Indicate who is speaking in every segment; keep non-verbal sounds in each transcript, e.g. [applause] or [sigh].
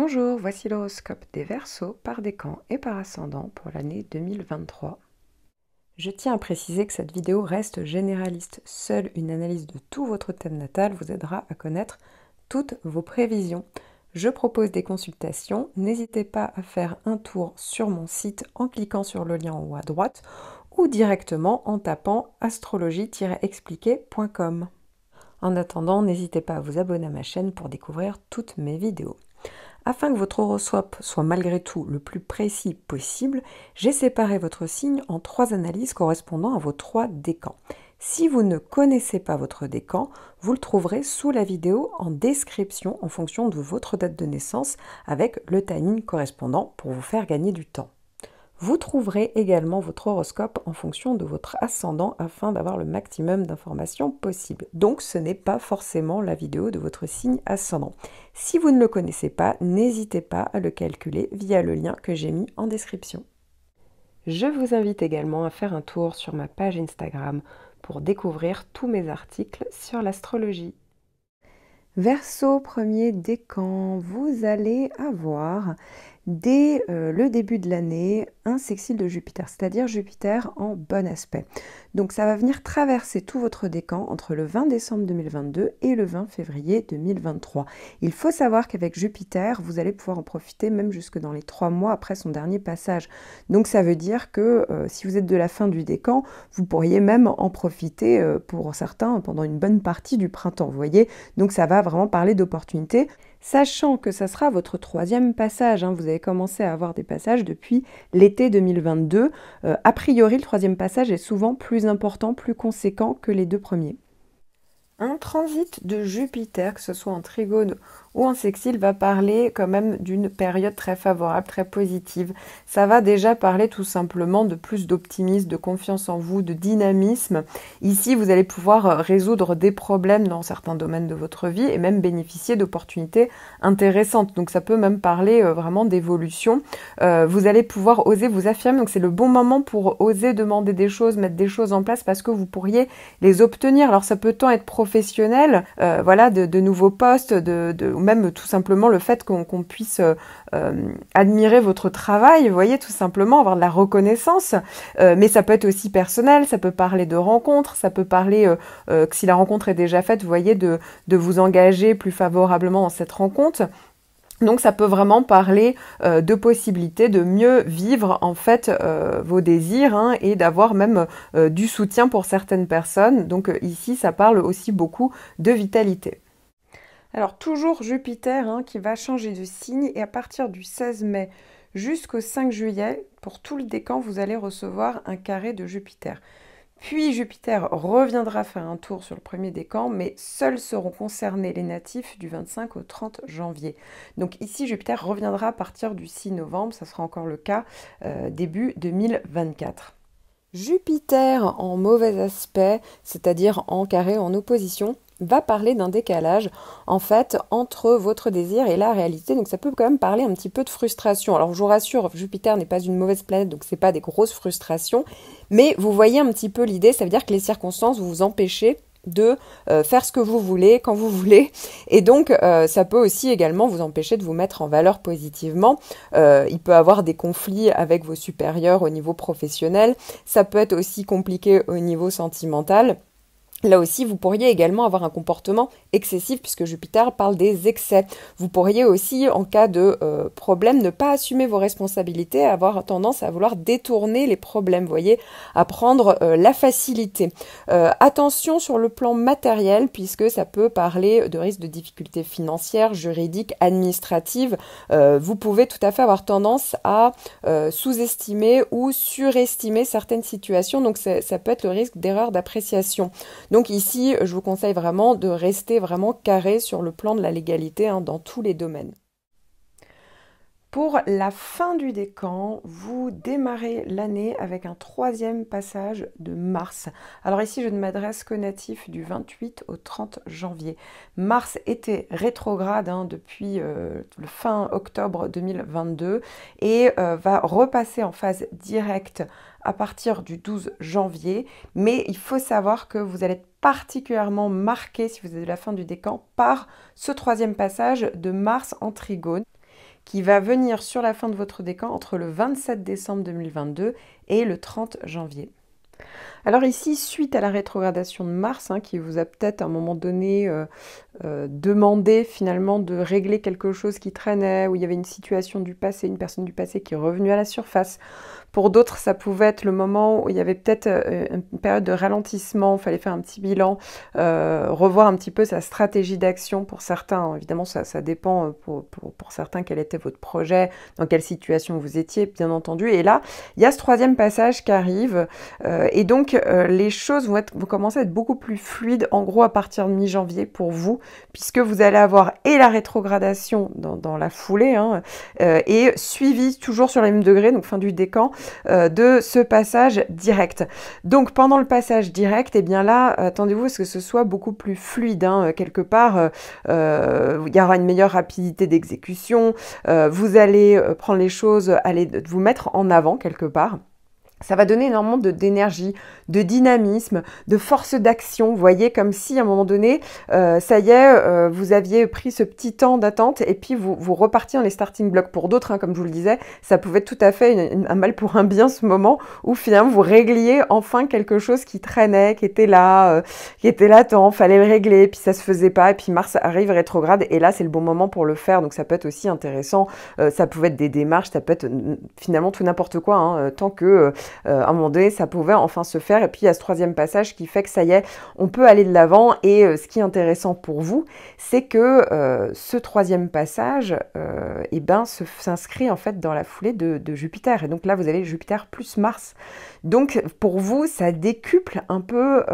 Speaker 1: Bonjour, voici l'horoscope des Verseaux par décan et par ascendant pour l'année 2023. Je tiens à préciser que cette vidéo reste généraliste. Seule une analyse de tout votre thème natal vous aidera à connaître toutes vos prévisions. Je propose des consultations. N'hésitez pas à faire un tour sur mon site en cliquant sur le lien en haut à droite ou directement en tapant astrologie-expliqué.com. En attendant, n'hésitez pas à vous abonner à ma chaîne pour découvrir toutes mes vidéos. Afin que votre horoscope soit malgré tout le plus précis possible, j'ai séparé votre signe en trois analyses correspondant à vos trois décans. Si vous ne connaissez pas votre décan, vous le trouverez sous la vidéo en description en fonction de votre date de naissance avec le timing correspondant pour vous faire gagner du temps. Vous trouverez également votre horoscope en fonction de votre ascendant afin d'avoir le maximum d'informations possibles. Donc ce n'est pas forcément la vidéo de votre signe ascendant. Si vous ne le connaissez pas, n'hésitez pas à le calculer via le lien que j'ai mis en description. Je vous invite également à faire un tour sur ma page Instagram pour découvrir tous mes articles sur l'astrologie. Verso premier décan, vous allez avoir dès euh, le début de l'année un sextile de Jupiter, c'est-à-dire Jupiter en bon aspect. Donc ça va venir traverser tout votre décan entre le 20 décembre 2022 et le 20 février 2023. Il faut savoir qu'avec Jupiter, vous allez pouvoir en profiter même jusque dans les trois mois après son dernier passage. Donc ça veut dire que euh, si vous êtes de la fin du décan, vous pourriez même en profiter euh, pour certains pendant une bonne partie du printemps, vous voyez. Donc ça va vraiment parler d'opportunités sachant que ça sera votre troisième passage. Hein, vous avez commencé à avoir des passages depuis l'été 2022. Euh, a priori, le troisième passage est souvent plus important, plus conséquent que les deux premiers. Un transit de Jupiter, que ce soit en trigone ou en il va parler quand même d'une période très favorable, très positive. Ça va déjà parler tout simplement de plus d'optimisme, de confiance en vous, de dynamisme. Ici, vous allez pouvoir euh, résoudre des problèmes dans certains domaines de votre vie et même bénéficier d'opportunités intéressantes. Donc ça peut même parler euh, vraiment d'évolution. Euh, vous allez pouvoir oser vous affirmer. Donc c'est le bon moment pour oser demander des choses, mettre des choses en place parce que vous pourriez les obtenir. Alors ça peut tant être professionnel, voilà, de, nouveaux postes, de, même tout simplement le fait qu'on puisse euh, euh, admirer votre travail, voyez, tout simplement avoir de la reconnaissance. Euh, mais ça peut être aussi personnel, ça peut parler de rencontres, ça peut parler que si la rencontre est déjà faite, vous voyez, de, vous engager plus favorablement en cette rencontre. Donc ça peut vraiment parler de possibilités de mieux vivre en fait vos désirs hein, et d'avoir même du soutien pour certaines personnes. Donc ici ça parle aussi beaucoup de vitalité. Alors toujours Jupiter hein, qui va changer de signe et à partir du 16 mai jusqu'au 5 juillet, pour tout le décan, vous allez recevoir un carré de Jupiter. Puis Jupiter reviendra faire un tour sur le premier décan, mais seuls seront concernés les natifs du 25 au 30 janvier. Donc ici, Jupiter reviendra à partir du 6 novembre, ça sera encore le cas euh, début 2024. Jupiter en mauvais aspect, c'est-à-dire en carré en opposition, va parler d'un décalage en fait entre votre désir et la réalité. Donc ça peut quand même parler un petit peu de frustration. Alors je vous rassure, Jupiter n'est pas une mauvaise planète, donc ce n'est pas des grosses frustrations, mais vous voyez un petit peu l'idée, ça veut dire que les circonstances vous, vous de euh, faire ce que vous voulez quand vous voulez et donc euh, ça peut aussi également vous empêcher de vous mettre en valeur positivement euh, il peut avoir des conflits avec vos supérieurs au niveau professionnel ça peut être aussi compliqué au niveau sentimental Là aussi, vous pourriez également avoir un comportement excessif puisque Jupiter parle des excès. Vous pourriez aussi, en cas de euh, problème, ne pas assumer vos responsabilités, avoir tendance à vouloir détourner les problèmes, voyez, à prendre euh, la facilité. Euh, attention sur le plan matériel puisque ça peut parler de risques de difficultés financières, juridiques, administratives. vous pouvez tout à fait avoir tendance à sous-estimer ou surestimer certaines situations, donc ça peut être le risque d'erreur d'appréciation. Donc ici, je vous conseille vraiment de rester vraiment carré sur le plan de la légalité hein, dans tous les domaines. Pour la fin du décan, vous démarrez l'année avec un troisième passage de Mars. Alors ici, je ne m'adresse qu'au natif du 28 au 30 janvier. Mars était rétrograde hein, depuis euh, le fin octobre 2022 et euh, va repasser en phase directe à partir du 12 janvier. Mais il faut savoir que vous allez être particulièrement marqué, si vous êtes de la fin du décan, par ce troisième passage de Mars en trigone qui va venir sur la fin de votre décan entre le 27 décembre 2022 et le 30 janvier. Alors ici, suite à la rétrogradation de Mars, hein, qui vous a peut-être à un moment donné euh, euh, demandé finalement de régler quelque chose qui traînait, où il y avait une situation du passé, une personne du passé qui est revenue à la surface, pour d'autres, ça pouvait être le moment où il y avait peut-être euh, une période de ralentissement, il fallait faire un petit bilan, euh, revoir un petit peu sa stratégie d'action pour certains. Hein, évidemment, ça, dépend euh, pour, certains quel était votre projet, dans quelle situation vous étiez, bien entendu. Et là, il y a ce troisième passage qui arrive. et donc, les choses vont, commencer à être beaucoup plus fluides, en gros, à partir de mi-janvier pour vous, puisque vous allez avoir et la rétrogradation dans, la foulée, hein, et suivi toujours sur les mêmes degrés, donc fin du décan, euh, de ce passage direct. Donc pendant le passage direct, et eh bien là, attendez-vous à ce que ce soit beaucoup plus fluide. Hein, euh, quelque part, euh, il y aura une meilleure rapidité d'exécution. vous allez prendre les choses, vous mettre en avant quelque part. Ça va donner énormément d'énergie, de, dynamisme, de force d'action. Vous voyez, comme si à un moment donné, euh, ça y est, euh, vous aviez pris ce petit temps d'attente et puis vous, vous repartiez dans les starting blocks. Pour d'autres, hein, comme je vous le disais, ça pouvait être tout à fait un mal pour un bien ce moment où finalement vous régliez enfin quelque chose qui traînait, qui était là, euh, qui était là tant fallait le régler, puis ça se faisait pas, et puis Mars arrive rétrograde et là c'est le bon moment pour le faire. Donc ça peut être aussi intéressant. ça pouvait être des démarches, ça peut être finalement tout n'importe quoi, hein, tant que euh, à un moment donné, ça pouvait enfin se faire. Et puis il y a ce troisième passage qui fait que ça y est, on peut aller de l'avant. Et euh, ce qui est intéressant pour vous, c'est que euh, ce troisième passage et eh ben, s'inscrit en fait dans la foulée de, de, Jupiter. Et donc là, vous avez Jupiter plus Mars. Donc pour vous, ça décuple un peu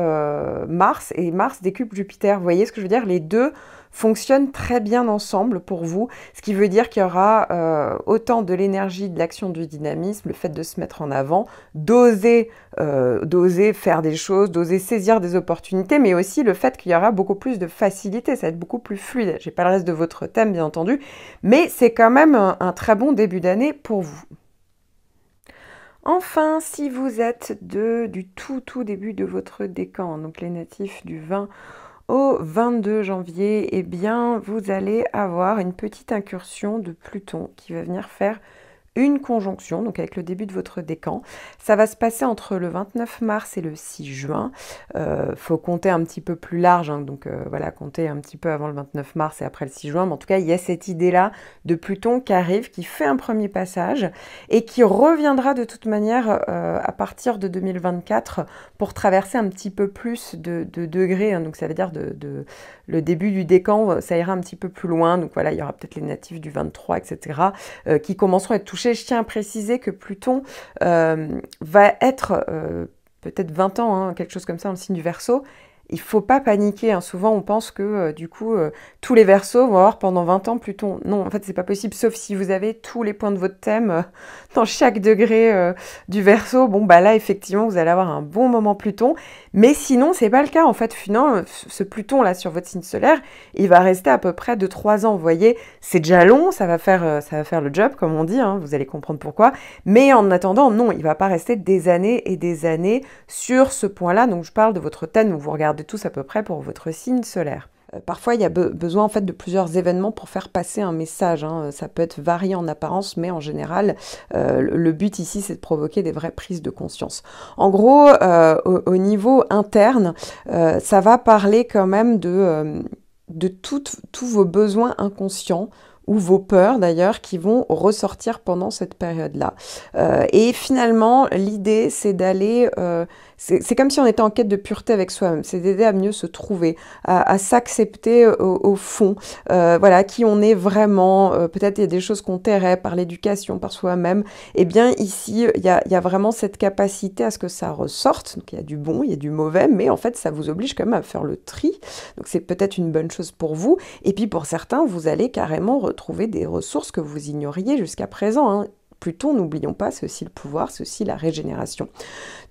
Speaker 1: Mars et Mars décuple Jupiter. Vous voyez ce que je veux dire Les deux fonctionnent très bien ensemble pour vous, ce qui veut dire qu'il y aura euh, autant de l'énergie, de l'action, du dynamisme, le fait de se mettre en avant, d'oser, euh, d'oser faire des choses, d'oser saisir des opportunités, mais aussi le fait qu'il y aura beaucoup plus de facilité, ça va être beaucoup plus fluide. J'ai pas le reste de votre thème bien entendu, mais c'est quand même un, très bon début d'année pour vous. Enfin, si vous êtes de, du tout tout début de votre décan, donc les natifs du 20 au 22 janvier, eh bien, vous allez avoir une petite incursion de Pluton qui va venir faire une conjonction, donc avec le début de votre décan. Ça va se passer entre le 29 mars et le 6 juin. Euh, faut compter un petit peu plus large, hein, donc euh, voilà, compter un petit peu avant le 29 mars et après le 6 juin. Mais en tout cas, il y a cette idée-là de Pluton qui arrive, qui fait un premier passage et qui reviendra de toute manière euh, à partir de 2024 pour traverser un petit peu plus de, degrés. Hein. donc ça veut dire de, le début du décan, ça ira un petit peu plus loin. Donc voilà, il y aura peut-être les natifs du 23, etc., qui commenceront à être touchés je tiens à préciser que Pluton euh, va être euh, peut-être 20 ans, hein, quelque chose comme ça, en le signe du Verseau. Il ne faut pas paniquer. Hein. Souvent, on pense que euh, du coup, tous les Verseaux vont avoir pendant 20 ans Pluton. Non, en fait, ce n'est pas possible, sauf si vous avez tous les points de votre thème dans chaque degré du Verseau. Bon, bah là, effectivement, vous allez avoir un bon moment Pluton. Mais sinon, c'est pas le cas. En fait, finalement, ce Pluton là sur votre signe solaire, il va rester à peu près de 3 ans. Vous voyez, c'est déjà long, ça va faire, euh, ça va faire le job, comme on dit, hein, vous allez comprendre pourquoi. Mais en attendant, non, il va pas rester des années et des années sur ce point-là. Donc je parle de votre thème, vous regardez tous à peu près pour votre signe solaire. Euh, parfois, il y a besoin en fait de plusieurs événements pour faire passer un message. Hein. Euh, ça peut être varié en apparence, mais en général, euh, le but ici, c'est de provoquer des vraies prises de conscience. En gros, au, niveau interne, ça va parler quand même de, de tous vos besoins inconscients ou vos peurs d'ailleurs qui vont ressortir pendant cette période-là. et finalement, l'idée, c'est d'aller c'est comme si on était en quête de pureté avec soi-même, c'est d'aider à mieux se trouver, à, s'accepter euh, au, fond, euh, voilà, qui on est vraiment. Euh, peut-être il y a des choses qu'on tairait par l'éducation, par soi-même. Eh bien ici, il y, a, vraiment cette capacité à ce que ça ressorte. Donc il y a du bon, il y a du mauvais, mais en fait ça vous oblige quand même à faire le tri. Donc c'est peut-être une bonne chose pour vous. Et puis pour certains, vous allez carrément retrouver des ressources que vous ignoriez jusqu'à présent. Hein. Pluton, n'oublions pas, c'est aussi le pouvoir, c'est aussi la régénération.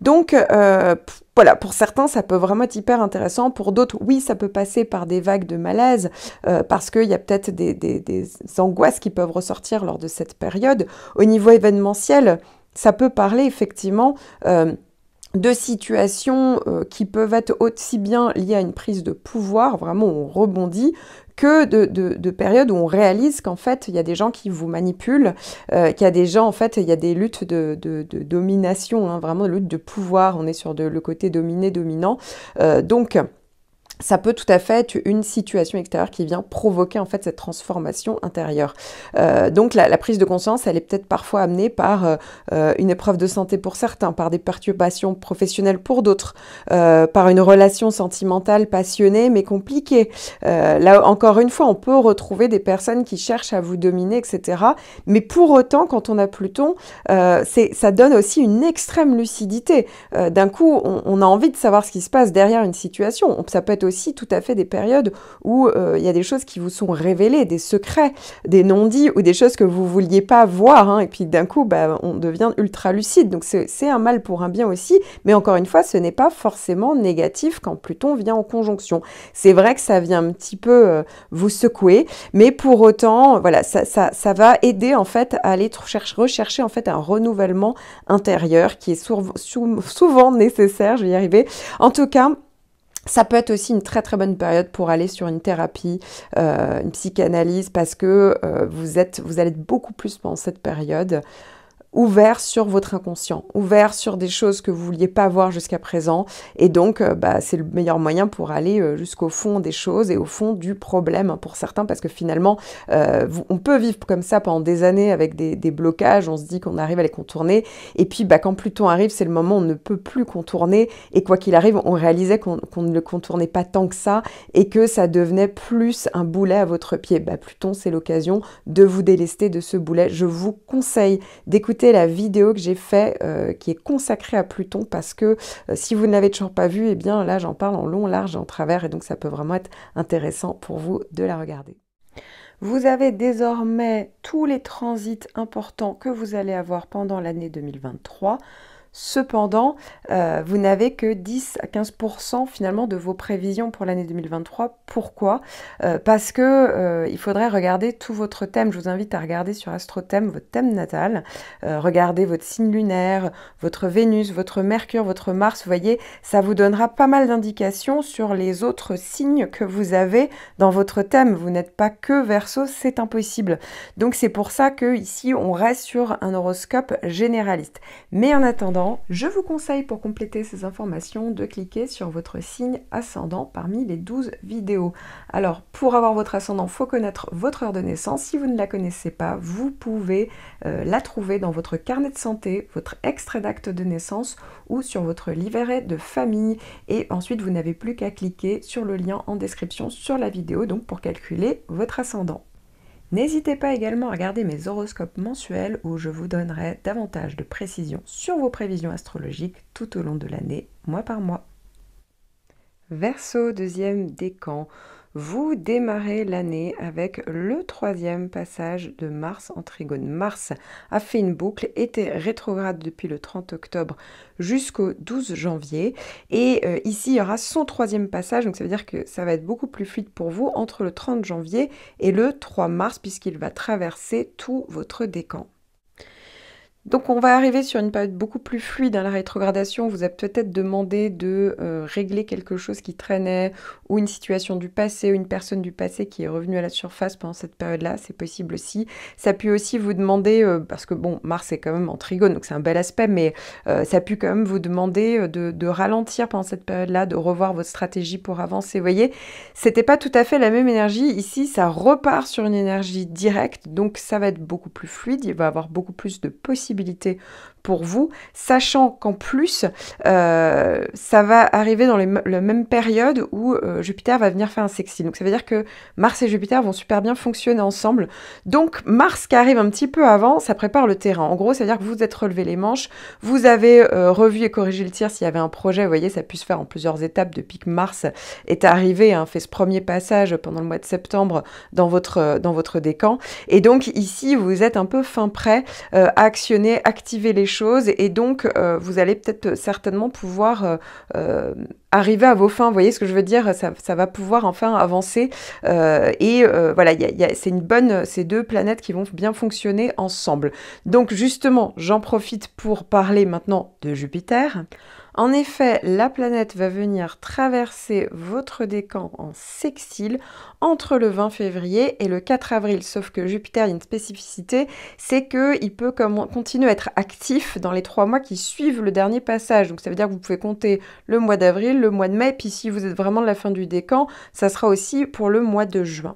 Speaker 1: Donc euh, voilà, pour certains, ça peut vraiment être hyper intéressant. Pour d'autres, oui, ça peut passer par des vagues de malaise, euh, parce qu'il y a peut-être des, angoisses qui peuvent ressortir lors de cette période. Au niveau événementiel, ça peut parler effectivement... Euh, de situations qui peuvent être aussi bien liées à une prise de pouvoir, vraiment on rebondit, que de, périodes où on réalise qu'en fait, il y a des gens qui vous manipulent, euh, qu'il y a des gens, en fait, il y a des luttes de, domination, hein, vraiment des luttes de pouvoir. On est sur le côté dominé-dominant. Euh, donc, ça peut tout à fait être une situation extérieure qui vient provoquer en fait cette transformation intérieure. Euh, donc la, prise de conscience, elle est peut-être parfois amenée par euh, euh, une épreuve de santé pour certains, par des perturbations professionnelles pour d'autres, par une relation sentimentale passionnée mais compliquée. là encore une fois, on peut retrouver des personnes qui cherchent à vous dominer, etc. Mais pour autant, quand on a Pluton, ça donne aussi une extrême lucidité. D'un coup, on, on, a envie de savoir ce qui se passe derrière une situation. Ça peut être aussi tout à fait des périodes où euh, il y a des choses qui vous sont révélées, des secrets, des non-dits ou des choses que vous vouliez pas voir. Hein. et puis d'un coup, bah, on devient ultra lucide. Donc c'est un mal pour un bien aussi. Mais encore une fois, ce n'est pas forcément négatif quand Pluton vient en conjonction. C'est vrai que ça vient un petit peu euh, vous secouer, mais pour autant, voilà, ça, va aider en fait à aller rechercher, rechercher en fait un renouvellement intérieur qui est souvent nécessaire, je vais y arriver. En tout cas, ça peut être aussi une très très bonne période pour aller sur une thérapie, euh, une psychanalyse, parce que euh, vous, êtes, vous allez être beaucoup plus pendant cette période ouvert sur votre inconscient, ouvert sur des choses que vous vouliez pas voir jusqu'à présent. Et donc, euh, bah, c'est le meilleur moyen pour aller euh, jusqu'au fond des choses et au fond du problème hein, pour certains, parce que finalement, euh, on peut vivre comme ça pendant des années avec des, blocages, on se dit qu'on arrive à les contourner. Et puis, bah, quand Pluton arrive, c'est le moment où on ne peut plus contourner. Et quoi qu'il arrive, on réalisait qu'on ne le contournait pas tant que ça et que ça devenait plus un boulet à votre pied. Bah, Pluton, c'est l'occasion de vous délester de ce boulet. Je vous conseille d'écouter la vidéo que j'ai fait euh, qui est consacrée à Pluton parce que euh, si vous ne l'avez toujours pas vu et eh bien là j'en parle en long, large et en travers et donc ça peut vraiment être intéressant pour vous de la regarder. Vous avez désormais tous les transits importants que vous allez avoir pendant l'année 2023 Cependant, euh, vous n'avez que 10 à 15% finalement de vos prévisions pour l'année 2023. Pourquoi euh, Parce que euh, il faudrait regarder tout votre thème. Je vous invite à regarder sur AstroThème votre thème natal. regardez votre signe lunaire, votre Vénus, votre Mercure, votre Mars. Vous voyez, ça vous donnera pas mal d'indications sur les autres signes que vous avez dans votre thème. Vous n'êtes pas que verso, c'est impossible. Donc c'est pour ça que ici on reste sur un horoscope généraliste. Mais en attendant, je vous conseille pour compléter ces informations de cliquer sur votre signe ascendant parmi les 12 vidéos. Alors pour avoir votre ascendant, il faut connaître votre heure de naissance. Si vous ne la connaissez pas, vous pouvez euh, la trouver dans votre carnet de santé, votre extrait d'acte de naissance ou sur votre livret de famille. Et ensuite, vous n'avez plus qu'à cliquer sur le lien en description sur la vidéo donc pour calculer votre ascendant. N'hésitez pas également à regarder mes horoscopes mensuels où je vous donnerai davantage de précisions sur vos prévisions astrologiques tout au long de l'année, mois par mois. Verseau, deuxième décan. Vous démarrez l'année avec le troisième passage de Mars en Trigone. Mars a fait une boucle, était rétrograde depuis le 30 octobre jusqu'au 12 janvier. Et euh, ici, il y aura son troisième passage, donc ça veut dire que ça va être beaucoup plus fluide pour vous entre le 30 janvier et le 3 mars, puisqu'il va traverser tout votre décan. Donc on va arriver sur une période beaucoup plus fluide. dans hein, la rétrogradation vous avez peut-être demandé de euh, régler quelque chose qui traînait ou une situation du passé ou une personne du passé qui est revenue à la surface pendant cette période-là. C'est possible aussi. Ça peut aussi vous demander, euh, parce que bon, Mars est quand même en trigone, donc c'est un bel aspect, mais euh, ça peut quand même vous demander de, ralentir pendant cette période-là, de revoir votre stratégie pour avancer. Vous voyez, c'était pas tout à fait la même énergie. Ici, ça repart sur une énergie directe, donc ça va être beaucoup plus fluide. Il va y avoir beaucoup plus de possibilités possibilités pour vous, sachant qu'en plus, euh, ça va arriver dans la même période où euh, Jupiter va venir faire un sexy. Donc ça veut dire que Mars et Jupiter vont super bien fonctionner ensemble. Donc Mars qui arrive un petit peu avant, ça prépare le terrain. En gros, ça veut dire que vous êtes relevé les manches, vous avez euh, revu et corrigé le tir s'il y avait un projet. Vous voyez, ça puisse se faire en plusieurs étapes depuis que Mars est arrivé, hein, fait ce premier passage pendant le mois de septembre dans votre, dans votre décan. Et donc ici, vous êtes un peu fin prêt à actionner, activer les et donc euh, vous allez peut-être certainement pouvoir euh, euh, arriver à vos fins. Vous voyez ce que je veux dire ça, va pouvoir enfin avancer et voilà, c'est une bonne, ces deux planètes qui vont bien fonctionner ensemble. Donc justement, j'en profite pour parler maintenant de Jupiter. En effet, la planète va venir traverser votre décan en sextile entre le 20 février et le 4 avril. Sauf que Jupiter, a une spécificité, c'est qu'il peut continuer à être actif dans les trois mois qui suivent le dernier passage. Donc ça veut dire que vous pouvez compter le mois d'avril, le mois de mai, puis si vous êtes vraiment de la fin du décan, ça sera aussi pour le mois de juin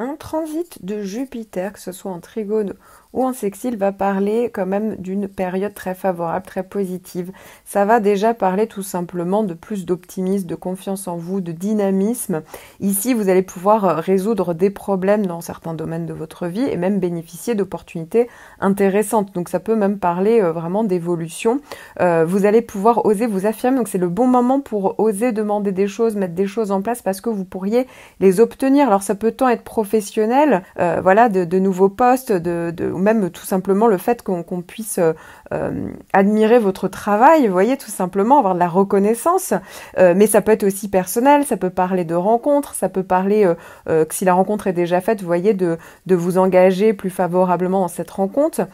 Speaker 1: un transit de Jupiter, que ce soit en trigone ou en sextile, va parler quand même d'une période très favorable, très positive. Ça va déjà parler tout simplement de plus d'optimisme, de confiance en vous, de dynamisme. Ici, vous allez pouvoir résoudre des problèmes dans certains domaines de votre vie et même bénéficier d'opportunités intéressantes. Donc ça peut même parler euh, vraiment d'évolution. Euh, vous allez pouvoir oser vous affirmer. Donc c'est le bon moment pour oser demander des choses, mettre des choses en place parce que vous pourriez les obtenir. Alors ça peut tant être professionnel euh, voilà, de, nouveaux postes, de, même tout simplement le fait qu'on puisse euh, euh, admirer votre travail, vous voyez, tout simplement avoir de la reconnaissance. mais ça peut être aussi personnel, ça peut parler de rencontres, ça peut parler que si la rencontre est déjà faite, vous voyez, de, de vous engager plus favorablement dans cette rencontre.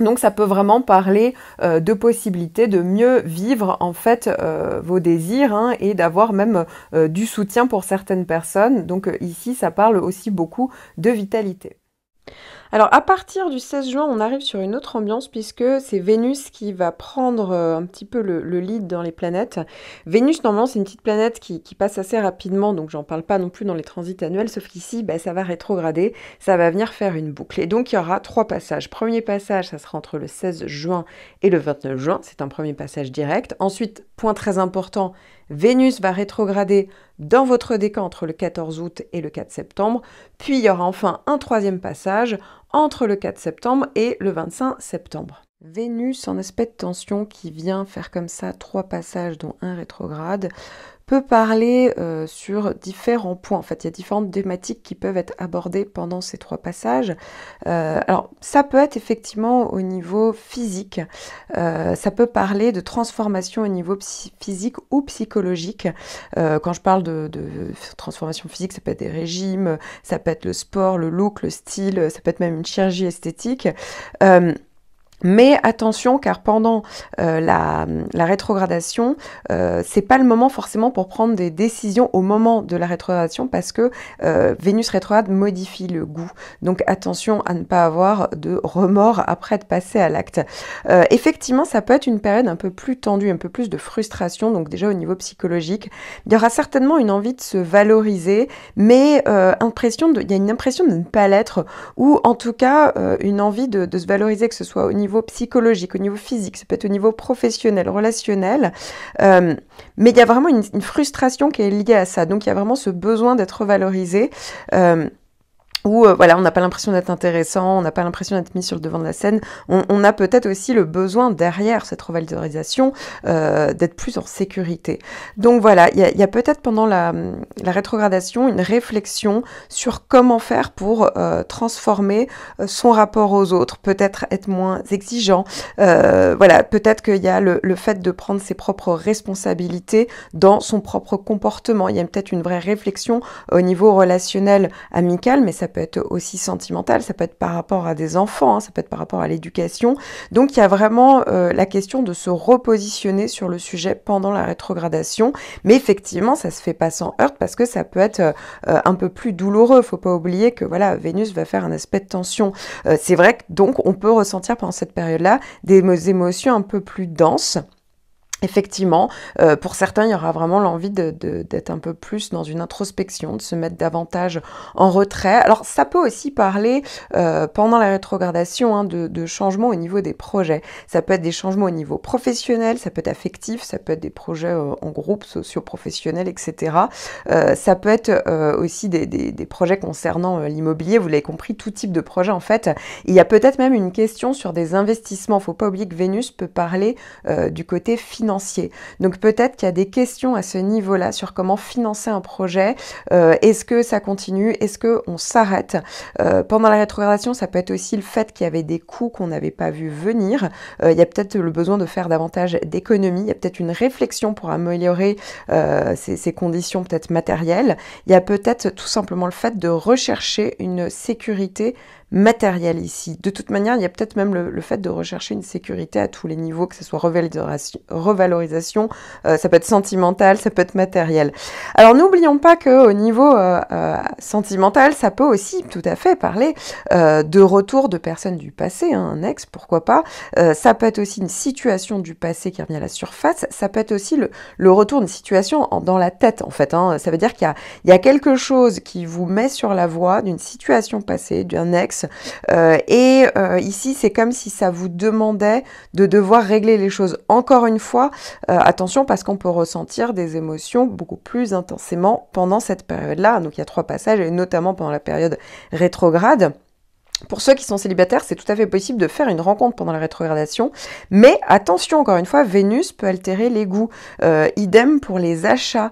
Speaker 1: Donc ça peut vraiment parler euh, de possibilités de mieux vivre en fait euh, vos désirs hein, et d'avoir même euh, du soutien pour certaines personnes. Donc ici ça parle aussi beaucoup de vitalité. Alors à partir du 16 juin, on arrive sur une autre ambiance puisque c'est Vénus qui va prendre euh, un petit peu le, lead dans les planètes. Vénus, normalement, c'est une petite planète qui, passe assez rapidement, donc j'en parle pas non plus dans les transits annuels, sauf qu'ici, bah, ça va rétrograder, ça va venir faire une boucle. Et donc il y aura trois passages. Premier passage, ça sera entre le 16 juin et le 29 juin, c'est un premier passage direct. Ensuite, point très important, Vénus va rétrograder dans votre décan entre le 14 août et le 4 septembre. Puis il y aura enfin un troisième passage entre le 4 septembre et le 25 septembre. Vénus en aspect de tension qui vient faire comme ça trois passages dont un rétrograde peut parler euh, sur différents points. En fait, il y a différentes thématiques qui peuvent être abordées pendant ces trois passages. Euh, alors, ça peut être effectivement au niveau physique. Euh, ça peut parler de transformation au niveau physique ou psychologique. quand je parle de, transformation physique, ça peut être des régimes, ça peut être le sport, le look, le style, ça peut être même une chirurgie esthétique. Mais attention, car pendant euh, la, rétrogradation, euh, c'est pas le moment forcément pour prendre des décisions au moment de la rétrogradation parce que euh, Vénus rétrograde modifie le goût. Donc attention à ne pas avoir de remords après de passer à l'acte. effectivement, ça peut être une période un peu plus tendue, un peu plus de frustration. Donc déjà au niveau psychologique, il y aura certainement une envie de se valoriser, mais de, il y a une impression de ne pas l'être ou en tout cas une envie de se valoriser, que ce soit au niveau psychologique, au niveau physique, ça peut être au niveau professionnel, relationnel. Euh, mais il y a vraiment une, frustration qui est liée à ça. Donc il y a vraiment ce besoin d'être valorisé. Euh, où euh, voilà, on n'a pas l'impression d'être intéressant, on n'a pas l'impression d'être mis sur le devant de la scène. On, a peut-être aussi le besoin derrière cette revalorisation euh, d'être plus en sécurité. Donc voilà, il y a, peut-être pendant la, rétrogradation une réflexion sur comment faire pour euh, transformer son rapport aux autres, peut-être être moins exigeant. voilà, peut-être qu'il y a le, le fait de prendre ses propres responsabilités dans son propre comportement. Il y a peut-être une vraie réflexion au niveau relationnel, amical, mais ça peut être aussi sentimental, ça peut être par rapport à des enfants, hein, ça peut être par rapport à l'éducation. Donc il y a vraiment euh, la question de se repositionner sur le sujet pendant la rétrogradation. Mais effectivement, ça se fait pas sans heurte parce que ça peut être euh, un peu plus douloureux. Faut pas oublier que voilà, Vénus va faire un aspect de tension. Euh, c'est vrai que donc on peut ressentir pendant cette période-là des émotions un peu plus denses. Effectivement, euh, pour certains, il y aura vraiment l'envie d'être un peu plus dans une introspection, de se mettre davantage en retrait. Alors ça peut aussi parler euh, pendant la rétrogradation hein, de, changements au niveau des projets. Ça peut être des changements au niveau professionnel, ça peut être affectif, ça peut être des projets euh, en groupe, socio-professionnel, etc. ça peut être aussi des, des, projets concernant l'immobilier, vous l'avez compris, tout type de projet en fait. Il y a peut-être même une question sur des investissements. Faut pas oublier que Vénus peut parler du côté financier financier. Donc peut-être qu'il y a des questions à ce niveau-là sur comment financer un projet. Euh, est-ce que ça continue Est-ce qu'on s'arrête euh, Pendant la rétrogradation, ça peut être aussi le fait qu'il y avait des coûts qu'on n'avait pas vu venir. Euh, il y a peut-être le besoin de faire davantage d'économies. Il y a peut-être une réflexion pour améliorer ces conditions peut-être matérielles. Il y a peut-être tout simplement le fait de rechercher une sécurité matériel ici. De toute manière, il y a peut-être même le, fait de rechercher une sécurité à tous les niveaux, que ce soit revalorisation, euh, ça peut être sentimental, ça peut être matériel. Alors n'oublions pas qu'au niveau euh, euh, sentimental, ça peut aussi tout à fait parler de retour de personnes du passé, hein, un ex, pourquoi pas. ça peut être aussi une situation du passé qui revient à la surface. Ça peut être aussi le, retour d'une situation dans la tête, en fait. Hein. Ça veut dire qu'il y a quelque chose qui vous met sur la voie d'une situation passée, d'un ex euh, et euh, ici, c'est comme si ça vous demandait de devoir régler les choses. Encore une fois, euh, attention parce qu'on peut ressentir des émotions beaucoup plus intensément pendant cette période-là. Donc il y a trois passages, et notamment pendant la période rétrograde. Pour ceux qui sont célibataires, c'est tout à fait possible de faire une rencontre pendant la rétrogradation, mais attention, encore une fois, Vénus peut altérer les goûts. idem pour les achats,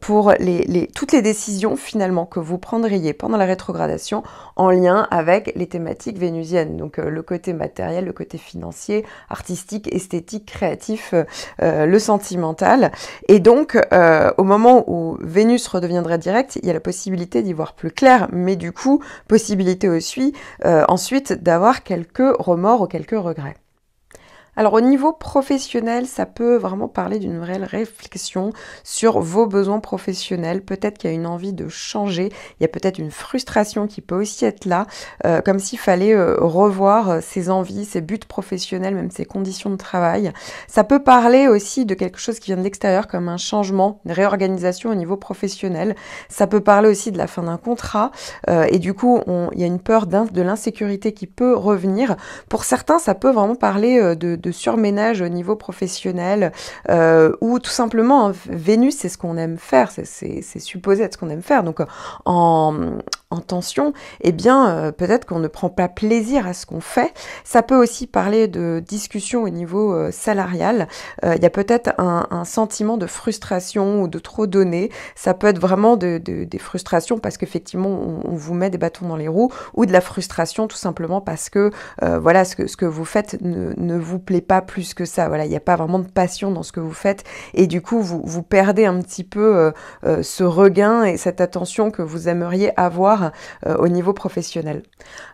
Speaker 1: pour les, toutes les décisions finalement que vous prendriez pendant la rétrogradation en lien avec les thématiques vénusiennes. Donc euh, le côté matériel, le côté financier, artistique, esthétique, créatif, euh, euh, le sentimental. Et donc au moment où Vénus redeviendrait directe, il y a la possibilité d'y voir plus clair, mais du coup, possibilité aussi ensuite d'avoir quelques remords ou quelques regrets. Alors au niveau professionnel, ça peut vraiment parler d'une vraie réflexion sur vos besoins professionnels. Peut-être qu'il y a une envie de changer, il y a peut-être une frustration qui peut aussi être là, euh, comme s'il fallait euh, revoir euh, ses envies, ses buts professionnels, même ses conditions de travail. Ça peut parler aussi de quelque chose qui vient de l'extérieur, comme un changement, une réorganisation au niveau professionnel. Ça peut parler aussi de la fin d'un contrat, et du coup, il y a une peur de l'insécurité qui peut revenir. Pour certains, ça peut vraiment parler de de surménage au niveau professionnel, euh, ou tout simplement, hein, Vénus, c'est ce qu'on aime faire, c'est supposé être ce qu'on aime faire. Donc en, en tension, eh bien euh, peut-être qu'on ne prend pas plaisir à ce qu'on fait. Ça peut aussi parler de discussion au niveau euh, salarial. Euh, il y a peut-être un, sentiment de frustration ou de trop donner. Ça peut être vraiment des frustrations parce qu'effectivement on, vous met des bâtons dans les roues ou de la frustration tout simplement parce que voilà ce que, ce que vous faites ne, vous plaît pas plus que ça. Voilà, il n'y a pas vraiment de passion dans ce que vous faites et du coup vous, vous perdez un petit peu ce regain et cette attention que vous aimeriez avoir euh, au niveau professionnel.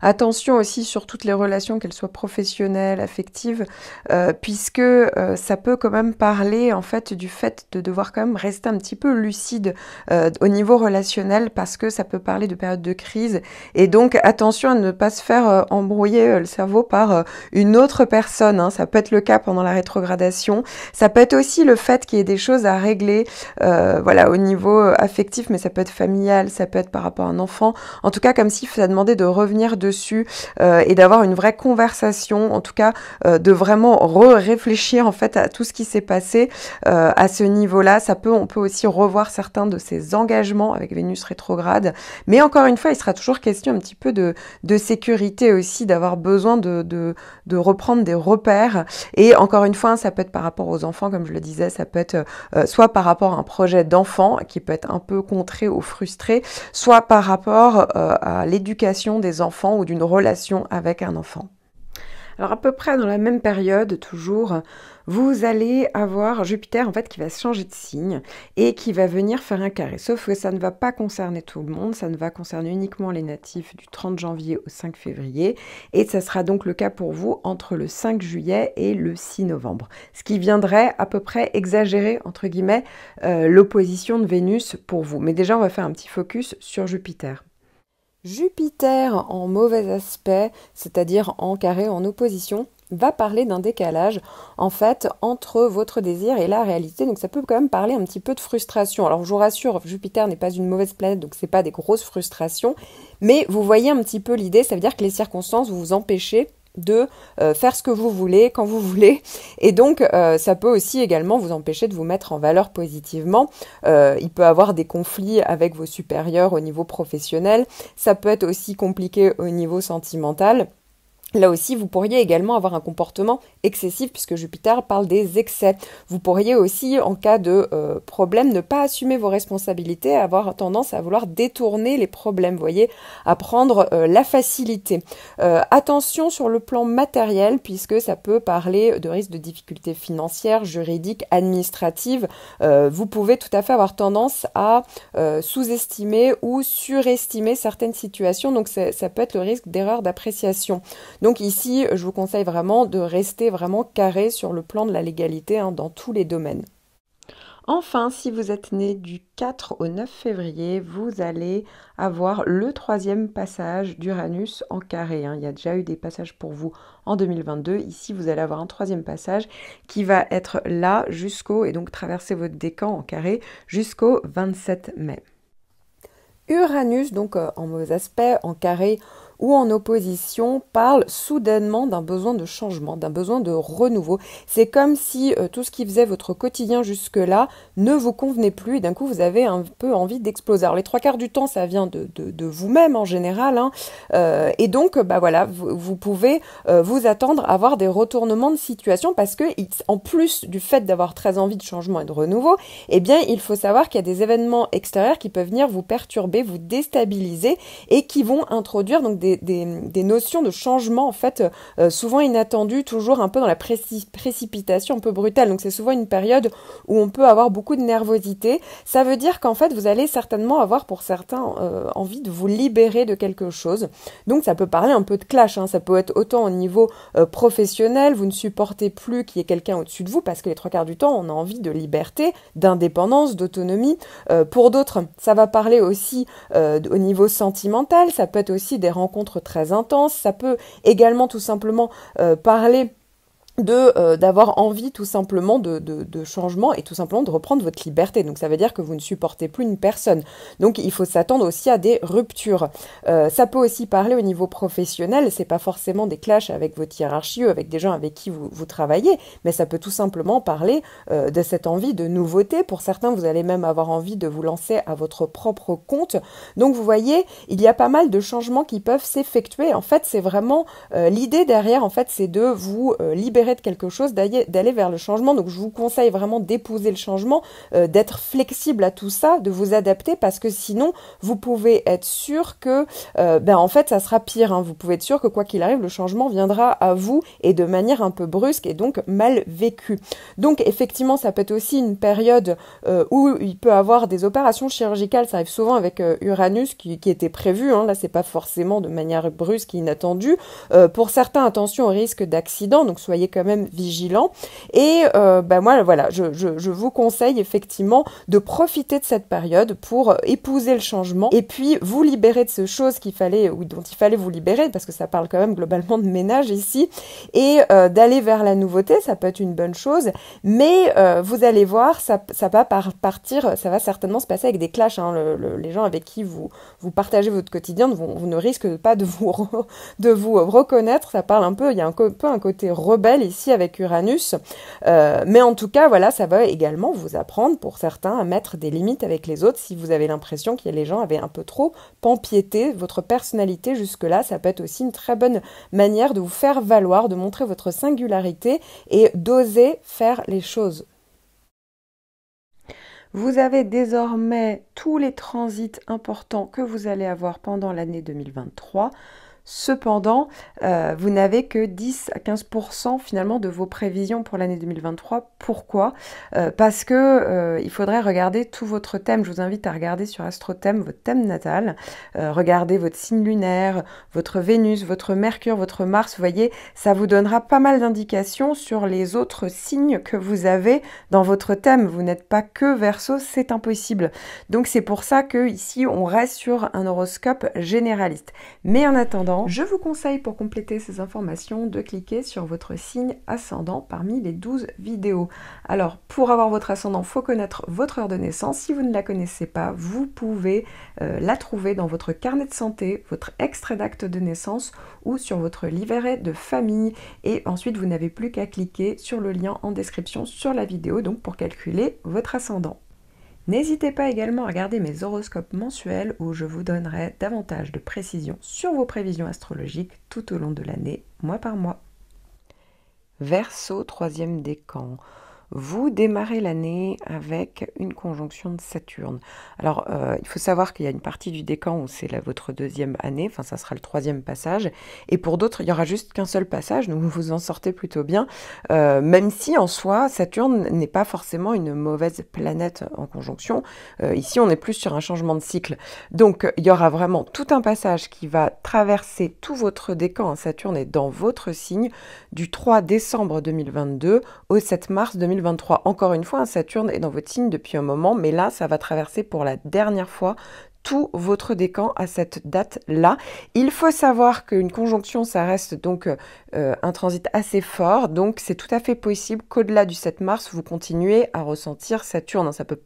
Speaker 1: Attention aussi sur toutes les relations, qu'elles soient professionnelles, affectives, euh, puisque euh, ça peut quand même parler en fait du fait de devoir quand même rester un petit peu lucide au niveau relationnel, parce que ça peut parler de période de crise. Et donc attention à ne pas se faire embrouiller le cerveau par une autre personne. Hein. Ça peut être le cas pendant la rétrogradation. Ça peut être aussi le fait qu'il y ait des choses à régler, voilà, au niveau affectif, mais ça peut être familial, ça peut être par rapport à un enfant. En tout cas, comme si ça demandait de revenir dessus euh, et d'avoir une vraie conversation, en tout cas, euh, de vraiment réfléchir en fait à tout ce qui s'est passé euh, à ce niveau-là. Ça peut, on peut aussi revoir certains de ses engagements avec Vénus rétrograde. Mais encore une fois, il sera toujours question un petit peu de, sécurité aussi, d'avoir besoin de, reprendre des repères. Et encore une fois, ça peut être par rapport aux enfants, comme je le disais, ça peut être soit par rapport à un projet d'enfant qui peut être un peu contré ou frustré, soit par rapport euh, à l'éducation des enfants ou d'une relation avec un enfant. Alors à peu près dans la même période, toujours, vous allez avoir Jupiter en fait qui va changer de signe et qui va venir faire un carré. Sauf que ça ne va pas concerner tout le monde, ça ne va concerner uniquement les natifs du 30 janvier au 5 février et ça sera donc le cas pour vous entre le 5 juillet et le 6 novembre. Ce qui viendrait à peu près exagérer entre guillemets euh, l'opposition de Vénus pour vous. Mais déjà on va faire un petit focus sur Jupiter. Jupiter en mauvais aspect, c'est-à-dire en carré en opposition, va parler d'un décalage en fait entre votre désir et la réalité. Donc ça peut quand même parler un petit peu de frustration. Alors je vous rassure, Jupiter n'est pas une mauvaise planète, donc c'est pas des grosses frustrations, mais vous voyez un petit peu l'idée, ça veut dire que les circonstances vous, vous de euh, faire ce que vous voulez quand vous voulez et donc euh, ça peut aussi également vous empêcher de vous mettre en valeur positivement euh, il peut avoir des conflits avec vos supérieurs au niveau professionnel ça peut être aussi compliqué au niveau sentimental Là aussi, vous pourriez également avoir un comportement excessive puisque Jupiter parle des excès. Vous pourriez aussi, en cas de euh, problème, ne pas assumer vos responsabilités, avoir tendance à vouloir détourner les problèmes, voyez, à prendre euh, la facilité. Euh, attention sur le plan matériel puisque ça peut parler de risques de difficultés financières, juridiques, administratives. vous pouvez tout à fait avoir tendance à sous-estimer ou surestimer certaines situations, donc ça peut être le risque d'erreur d'appréciation. Donc ici, je vous conseille vraiment de rester vraiment carré sur le plan de la légalité hein, dans tous les domaines. Enfin, si vous êtes né du 4 au 9 février, vous allez avoir le troisième passage d'Uranus en carré. Hein. Il y a déjà eu des passages pour vous en 2022. Ici, vous allez avoir un troisième passage qui va être là jusqu'au, et donc traverser votre décan en carré jusqu'au 27 mai. Uranus, donc euh, en mauvais aspect, en carré, ou en opposition parle soudainement d'un besoin de changement, d'un besoin de renouveau. C'est comme si euh, tout ce qui faisait votre quotidien jusque-là ne vous convenait plus et d'un coup vous avez un peu envie d'exploser. Alors les trois quarts du temps ça vient de, vous-même en général hein. euh, et donc bah voilà vous, pouvez euh, vous attendre à avoir des retournements de situation parce que en plus du fait d'avoir très envie de changement et de renouveau, eh bien il faut savoir qu'il y a des événements extérieurs qui peuvent venir vous perturber, vous déstabiliser et qui vont introduire donc des des, notions de changement, en fait, euh, souvent inattendues, toujours un peu dans la précipitation, un peu brutale. Donc, c'est souvent une période où on peut avoir beaucoup de nervosité. Ça veut dire qu'en fait, vous allez certainement avoir, pour certains, euh, envie de vous libérer de quelque chose. Donc, ça peut parler un peu de clash. Hein. Ça peut être autant au niveau euh, professionnel, vous ne supportez plus qu'il y ait quelqu'un au-dessus de vous, parce que les trois quarts du temps, on a envie de liberté, d'indépendance, d'autonomie. pour d'autres, ça va parler aussi au niveau sentimental. Ça peut être aussi des rencontres très intense. Ça peut également tout simplement euh, parler de euh, d'avoir envie tout simplement de, de, changement et tout simplement de reprendre votre liberté. Donc ça veut dire que vous ne supportez plus une personne. Donc il faut s'attendre aussi à des ruptures. Euh, ça peut aussi parler au niveau professionnel. C'est pas forcément des clashs avec votre hiérarchie ou avec des gens avec qui vous, vous travaillez, mais ça peut tout simplement parler euh, de cette envie de nouveauté. Pour certains, vous allez même avoir envie de vous lancer à votre propre compte. Donc vous voyez, il y a pas mal de changements qui peuvent s'effectuer. En fait, c'est vraiment l'idée derrière. En fait, c'est de vous libérer de quelque chose, d'aller vers le changement. Donc je vous conseille vraiment d'épouser le changement, euh, d'être flexible à tout ça, de vous adapter parce que sinon vous pouvez être sûr que, euh, ben en fait ça sera pire. Hein. Vous pouvez être sûr que quoi qu'il arrive, le changement viendra à vous et de manière un peu brusque et donc mal vécu Donc effectivement ça peut être aussi une période euh, où il peut avoir des opérations chirurgicales. Ça arrive souvent avec Uranus qui, était prévu. Hein. Là c'est pas forcément de manière brusque, et inattendue. pour certains attention au risque d'accident, donc soyez quand même vigilant. Et euh, ben moi, voilà, je, vous conseille effectivement de profiter de cette période pour euh, épouser le changement et puis vous libérer de ce chose qu'il fallait, ou dont il fallait vous libérer, parce que ça parle quand même globalement de ménage ici, et euh, d'aller vers la nouveauté, ça peut être une bonne chose, mais vous allez voir, ça, ça va partir, ça va certainement se passer avec des clashs. Hein. les gens avec qui vous, vous partagez votre quotidien, vous, ne risquent pas de vous, de vous reconnaître, ça parle un peu, il y a un peu un côté rebelle ici avec Uranus. Euh, mais en tout cas, voilà, ça va également vous apprendre pour certains à mettre des limites avec les autres si vous avez l'impression que les gens avaient un peu trop empiété votre personnalité jusque-là. Ça peut être aussi une très bonne manière de vous faire valoir, de montrer votre singularité et d'oser faire les choses. Vous avez désormais tous les transits importants que vous allez avoir pendant l'année 2023 Cependant, euh, vous n'avez que 10 à 15% finalement de vos prévisions pour l'année 2023. Pourquoi euh, Parce que euh, il faudrait regarder tout votre thème. Je vous invite à regarder sur AstroThème votre thème natal. regardez votre signe lunaire, votre Vénus, votre Mercure, votre Mars. Vous voyez, ça vous donnera pas mal d'indications sur les autres signes que vous avez dans votre thème. Vous n'êtes pas que verso, c'est impossible. Donc c'est pour ça que ici on reste sur un horoscope généraliste. Mais en attendant, je vous conseille pour compléter ces informations de cliquer sur votre signe ascendant parmi les 12 vidéos. Alors pour avoir votre ascendant, il faut connaître votre heure de naissance. Si vous ne la connaissez pas, vous pouvez euh, la trouver dans votre carnet de santé, votre extrait d'acte de naissance ou sur votre livret de famille. Et ensuite, vous n'avez plus qu'à cliquer sur le lien en description sur la vidéo donc pour calculer votre ascendant. N'hésitez pas également à regarder mes horoscopes mensuels où je vous donnerai davantage de précisions sur vos prévisions astrologiques tout au long de l'année, mois par mois. Verseau, troisième décan vous démarrez l'année avec une conjonction de Saturne. Alors, euh, il faut savoir qu'il y a une partie du décan où c'est votre deuxième année, enfin, ça sera le troisième passage. Et pour d'autres, il n'y aura juste qu'un seul passage, donc vous vous en sortez plutôt bien, euh, même si en soi, Saturne n'est pas forcément une mauvaise planète en conjonction. Euh, ici, on est plus sur un changement de cycle. Donc, il y aura vraiment tout un passage qui va traverser tout votre décan. Saturne est dans votre signe du 3 décembre 2022 au 7 mars 2022. Encore une fois, hein, Saturne est dans votre signe depuis un moment, mais là, ça va traverser pour la dernière fois tout votre décan à cette date-là. Il faut savoir qu'une conjonction, ça reste donc euh, euh, un transit assez fort, donc c'est tout à fait possible qu'au-delà du 7 mars, vous continuez à ressentir Saturne. Hein. Ça peut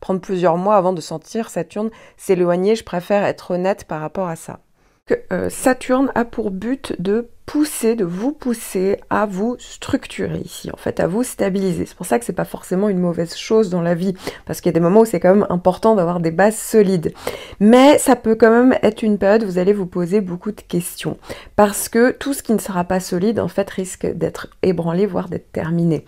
Speaker 1: prendre plusieurs mois avant de sentir Saturne s'éloigner, je préfère être honnête par rapport à ça. Que, euh, Saturne a pour but de pousser, de vous pousser à vous structurer ici, en fait, à vous stabiliser. C'est pour ça que c'est pas forcément une mauvaise chose dans la vie, parce qu'il y a des moments où c'est quand même important d'avoir des bases solides. Mais ça peut quand même être une période où vous allez vous poser beaucoup de questions, parce que tout ce qui ne sera pas solide, en fait, risque d'être ébranlé, voire d'être terminé.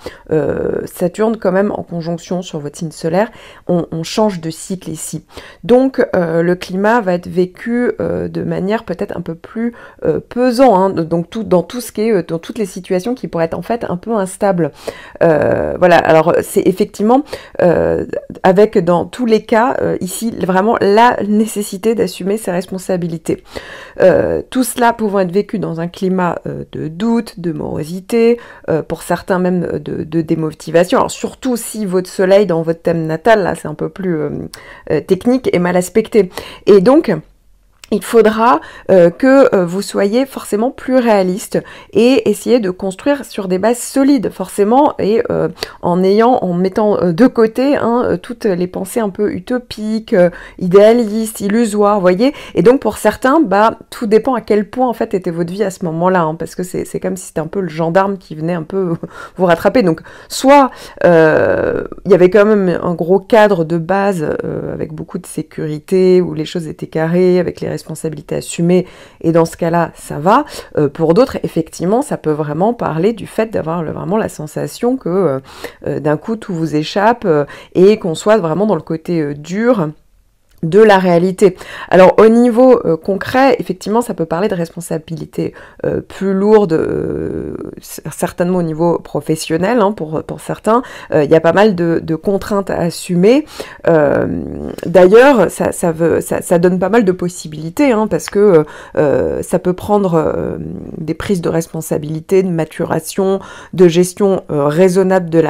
Speaker 1: Saturne, euh, quand même, en conjonction sur votre signe solaire, on, change de cycle ici. Donc, euh, le climat va être vécu euh, de manière peut-être un peu plus pesant, hein. donc dans tout ce qui est, euh, dans toutes les situations qui pourraient être en fait un peu instables. Euh, voilà, alors c'est effectivement euh, avec dans tous les cas ici vraiment la nécessité d'assumer ses responsabilités. tout cela pouvant être vécu dans un climat de doute, de morosité, pour certains même de, démotivation. surtout si votre soleil dans votre thème natal, là c'est un peu plus technique, est mal aspecté. Et donc, il faudra euh, que euh, vous soyez forcément plus réaliste et essayer de construire sur des bases solides forcément et euh, en ayant en mettant de côté hein, toutes les pensées un peu utopiques, idéalistes, illusoires, voyez. Et donc pour certains, bah tout dépend à quel point en fait était votre vie à ce moment-là, hein, parce que c'est comme si c'était un peu le gendarme qui venait un peu [laughs] vous rattraper. Donc soit il y avait quand même un gros cadre de base avec beaucoup de sécurité où les choses étaient carrées avec les responsabilité assumée, et dans ce cas-là, ça va. Euh, pour d'autres, effectivement, ça peut vraiment parler du fait d'avoir vraiment la sensation que euh, euh, d'un coup tout vous échappe et qu'on soit vraiment dans le côté dur de la réalité. Alors au niveau euh, concret, effectivement, ça peut parler de responsabilités euh, plus lourde, euh, certainement au niveau professionnel hein, pour, certains. Il y a pas mal de, contraintes à assumer. D'ailleurs, ça, donne pas mal de possibilités hein, parce que ça peut prendre des prises de responsabilité, de maturation, de gestion raisonnable de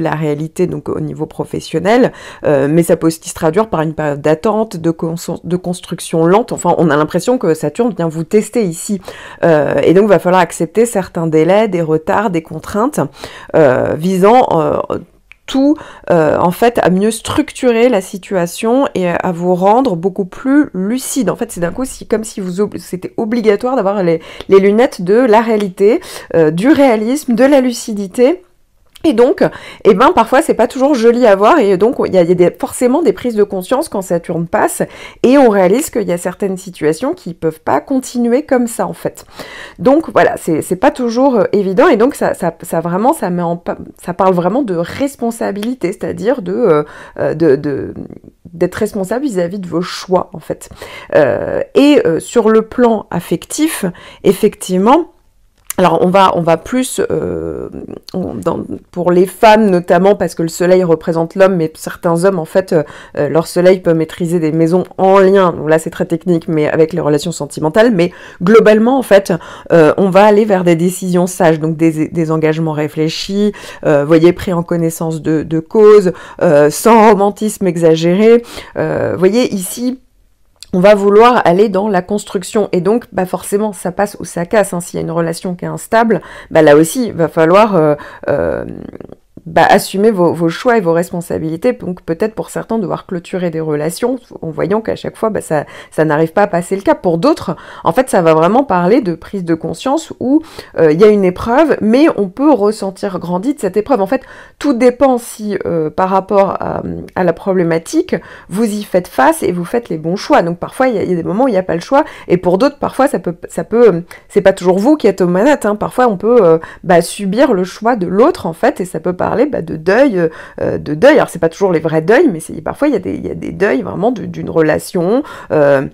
Speaker 1: la, réalité, donc au niveau professionnel, mais ça peut aussi se traduire par une d'attente, de, de, construction lente. Enfin, on a l'impression que Saturne vient vous tester ici. Euh, et donc, il va falloir accepter certains délais, des retards, des contraintes euh, visant euh, tout en fait à mieux structurer la situation et à vous rendre beaucoup plus lucide. En fait, c'est d'un coup si, comme si vous c'était obligatoire d'avoir les, lunettes de la réalité, du réalisme, de la lucidité et donc, eh ben, parfois, c'est pas toujours joli à voir, et donc, il y a, forcément des prises de conscience quand Saturne passe, et on réalise qu'il y a certaines situations qui peuvent pas continuer comme ça, en fait. Donc, voilà, c'est pas toujours euh, évident, et donc, ça, ça, vraiment, ça, met en, ça parle vraiment de responsabilité, c'est-à-dire de, euh, euh, de, de d'être responsable vis-à-vis de vos choix en fait. et sur le plan affectif, effectivement, alors on va, on va plus, euh, pour les femmes notamment, parce que le soleil représente l'homme, mais certains hommes, en fait, euh, euh, leur soleil peut maîtriser des maisons en lien, là c'est très technique, mais avec les relations sentimentales, mais globalement, en fait, on va aller vers des décisions sages, donc des, engagements réfléchis, voyez, pris en connaissance de, de cause, sans romantisme exagéré. voyez, ici, on va vouloir aller dans la construction. Et donc, bah forcément, ça passe ou ça casse. Hein. S'il y a une relation qui est instable, bah là aussi, il va falloir euh, euh, bah, assumer vos, choix et vos responsabilités. Donc peut-être pour certains devoir clôturer des relations en voyant qu'à chaque fois bah, ça, ça n'arrive pas à passer le cap. Pour d'autres, en fait ça va vraiment parler de prise de conscience où euh, il y a une épreuve, mais on peut ressentir grandi de cette épreuve. En fait, tout dépend si euh, par rapport à, la problématique, vous y faites face et vous faites les bons choix. Donc parfois il y, a des moments où il n'y a pas le choix, et pour d'autres parfois ça peut, ça peut, euh, c'est pas toujours vous qui êtes aux manettes. Hein. Parfois on peut bah, subir le choix de l'autre en fait, et ça peut pas bah, de deuil, euh, de deuil. Alors c'est pas toujours les vrais deuils, mais parfois il y, a des, deuils vraiment d'une relation. Euh,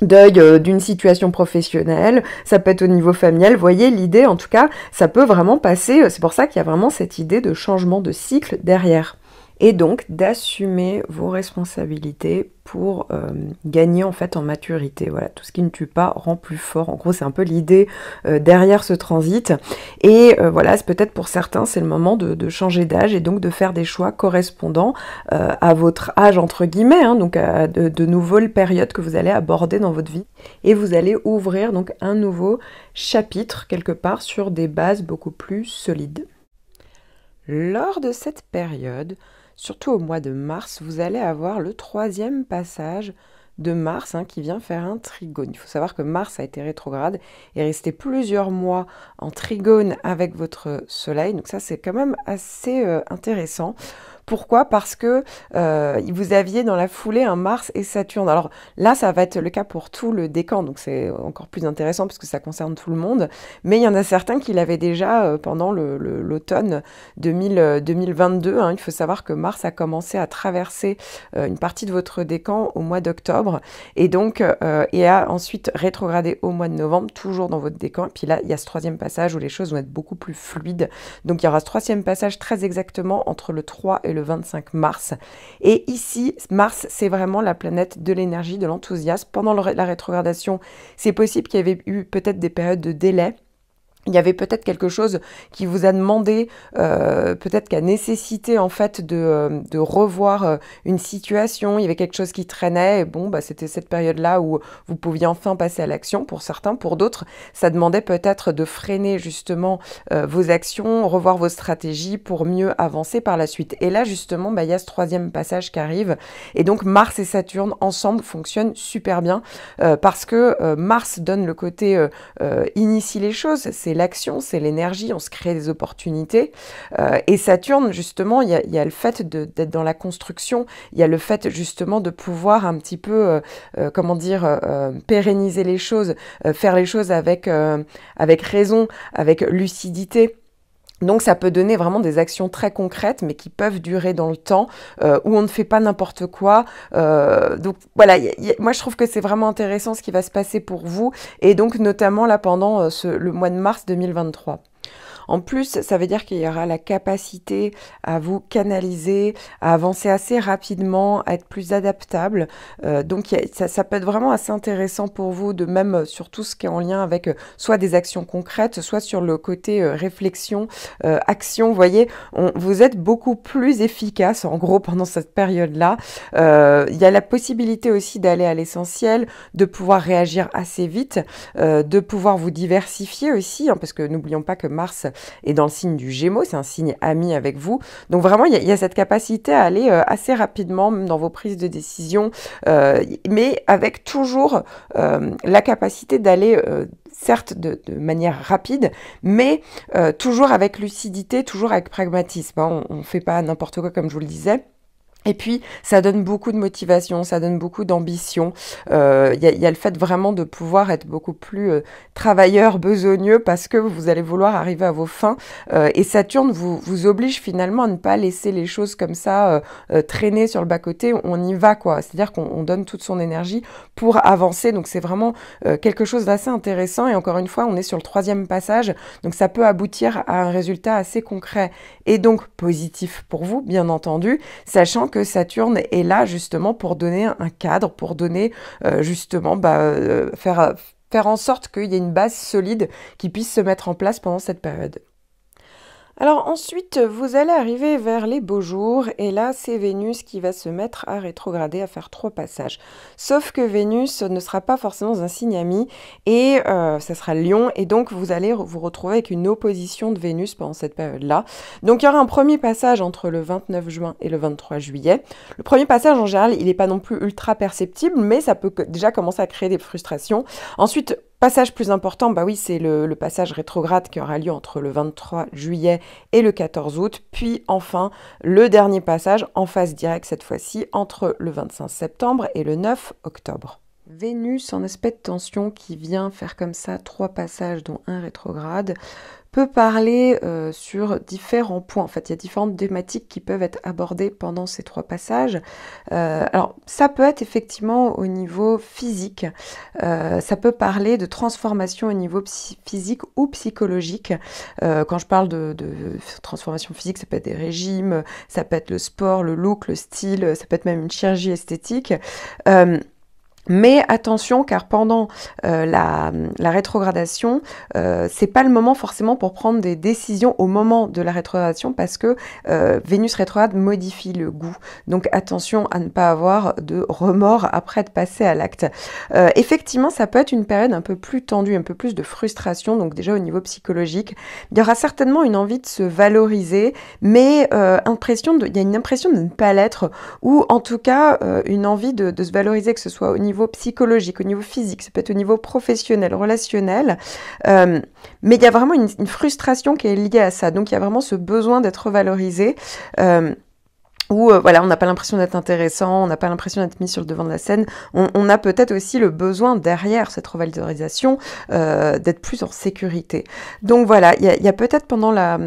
Speaker 1: deuil euh, d'une situation professionnelle, ça peut être au niveau familial, voyez l'idée en tout cas, ça peut vraiment passer, c'est pour ça qu'il y a vraiment cette idée de changement de cycle derrière et donc d'assumer vos responsabilités pour euh, gagner en fait en maturité. Voilà, tout ce qui ne tue pas rend plus fort. En gros, c'est un peu l'idée euh, derrière ce transit. Et euh, voilà, peut-être pour certains, c'est le moment de, changer d'âge et donc de faire des choix correspondants à votre âge entre guillemets, hein. donc à de, de nouvelles périodes que vous allez aborder dans votre vie. Et vous allez ouvrir donc un nouveau chapitre quelque part sur des bases beaucoup plus solides. Lors de cette période, surtout au mois de mars, vous allez avoir le troisième passage de Mars hein, qui vient faire un trigone. Il faut savoir que Mars a été rétrograde et resté plusieurs mois en trigone avec votre Soleil. Donc ça, c'est quand même assez euh, intéressant. Pourquoi Parce que euh, vous aviez dans la foulée un Mars et Saturne. Alors là, ça va être le cas pour tout le décan, donc c'est encore plus intéressant puisque ça concerne tout le monde. Mais il y en a certains qui l'avaient déjà euh, pendant l'automne 2022. Euh, hein. Il faut savoir que Mars a commencé à traverser une partie de votre décan au mois d'octobre et donc et a ensuite rétrogradé au mois de novembre, toujours dans votre décan. Et puis là, il y a ce troisième passage où les choses vont être beaucoup plus fluides. Donc il y aura ce troisième passage très exactement entre le 3 et le 25 mars. Et ici, Mars, c'est vraiment la planète de l'énergie, de l'enthousiasme. Pendant la rétrogradation, c'est possible qu'il y avait eu peut-être des périodes de délai il y avait peut-être quelque chose qui vous a demandé, euh, peut-être qu'à nécessité en fait de, euh, de, revoir euh, une situation, il y avait quelque chose qui traînait, et bon, bah, c'était cette période-là où vous pouviez enfin passer à l'action pour certains, pour d'autres, ça demandait peut-être de freiner justement vos actions, revoir vos stratégies pour mieux avancer par la suite. Et là justement, bah, il y a ce troisième passage qui arrive, et donc Mars et Saturne ensemble fonctionnent super bien, parce que Mars donne le côté initie les choses, c'est l'action, c'est l'énergie, on se crée des opportunités. Euh, et Saturne, justement, il y, a, le fait d'être dans la construction, il y a le fait justement de pouvoir un petit peu, euh, euh, comment dire, pérenniser les choses, faire les choses avec, avec raison, avec lucidité. Donc ça peut donner vraiment des actions très concrètes, mais qui peuvent durer dans le temps, euh, où on ne fait pas n'importe quoi. Euh, donc voilà, moi je trouve que c'est vraiment intéressant ce qui va se passer pour vous, et donc notamment là pendant euh, le mois de mars 2023. En plus, ça veut dire qu'il y aura la capacité à vous canaliser, à avancer assez rapidement, à être plus adaptable. Euh, donc ça, peut être vraiment assez intéressant pour vous de même euh, sur tout ce qui est en lien avec euh, soit des actions concrètes, soit sur le côté réflexion, action. Vous voyez, on, vous êtes beaucoup plus efficace en gros pendant cette période-là. Il y a la possibilité aussi d'aller à l'essentiel, de pouvoir réagir assez vite, de pouvoir vous diversifier aussi, hein, parce que n'oublions pas que Mars et euh, dans le signe du Gémeaux, c'est un signe ami avec vous. Donc vraiment, il y, a cette capacité à aller euh, assez rapidement dans vos prises de décision, euh, mais avec toujours la capacité d'aller certes de, manière rapide, mais toujours avec lucidité, toujours avec pragmatisme. Hein. On ne fait pas n'importe quoi comme je vous le disais. Et puis, ça donne beaucoup de motivation, ça donne beaucoup d'ambition. Il euh, y, y, a le fait vraiment de pouvoir être beaucoup plus euh, travailleur, besogneux, parce que vous allez vouloir arriver à vos fins. Euh, et Saturne vous, vous, oblige finalement à ne pas laisser les choses comme ça euh, traîner sur le bas-côté. On y va, quoi. C'est-à-dire qu'on donne toute son énergie pour avancer. Donc, c'est vraiment quelque chose d'assez intéressant. Et encore une fois, on est sur le troisième passage. Donc, ça peut aboutir à un résultat assez concret et donc positif pour vous, bien entendu, sachant que Saturne est là justement pour donner un cadre, pour donner euh, justement, bah, euh, faire, faire en sorte qu'il y ait une base solide qui puisse se mettre en place pendant cette période. Alors ensuite, vous allez arriver vers les beaux jours et là, c'est Vénus qui va se mettre à rétrograder, à faire trois passages. Sauf que Vénus ne sera pas forcément un signe ami et euh, ça sera Lion et donc vous allez vous retrouver avec une opposition de Vénus pendant cette période-là. Donc il y aura un premier passage entre le 29 juin et le 23 juillet. Le premier passage, en général, il n'est pas non plus ultra perceptible, mais ça peut déjà commencer à créer des frustrations. Ensuite, Passage plus important, bah oui, c'est le, le, passage rétrograde qui aura lieu entre le 23 juillet et le 14 août. Puis enfin, le dernier passage en phase directe cette fois-ci entre le 25 septembre et le 9 octobre. Vénus en aspect de tension qui vient faire comme ça trois passages dont un rétrograde peut parler euh, sur différents points. En fait, il y a différentes thématiques qui peuvent être abordées pendant ces trois passages. Euh, alors, ça peut être effectivement au niveau physique. Euh, ça peut parler de transformation au niveau physique ou psychologique. quand je parle de, transformation physique, ça peut être des régimes, ça peut être le sport, le look, le style, ça peut être même une chirurgie esthétique. Mais attention, car pendant euh, la, rétrogradation, ce euh, c'est pas le moment forcément pour prendre des décisions au moment de la rétrogradation parce que euh, Vénus rétrograde modifie le goût. Donc attention à ne pas avoir de remords après de passer à l'acte. effectivement, ça peut être une période un peu plus tendue, un peu plus de frustration. Donc déjà au niveau psychologique, il y aura certainement une envie de se valoriser, mais impression il y a une impression de ne pas l'être ou en tout cas une envie de, de se valoriser, que ce soit au niveau psychologique, au niveau physique, ça peut être au niveau professionnel, relationnel. Euh, mais il y a vraiment une, frustration qui est liée à ça. Donc il y a vraiment ce besoin d'être valorisé. Euh, où euh, voilà, on n'a pas l'impression d'être intéressant, on n'a pas l'impression d'être mis sur le devant de la scène. On, a peut-être aussi le besoin derrière cette revalorisation euh, d'être plus en sécurité. Donc voilà, il y a, peut-être pendant la,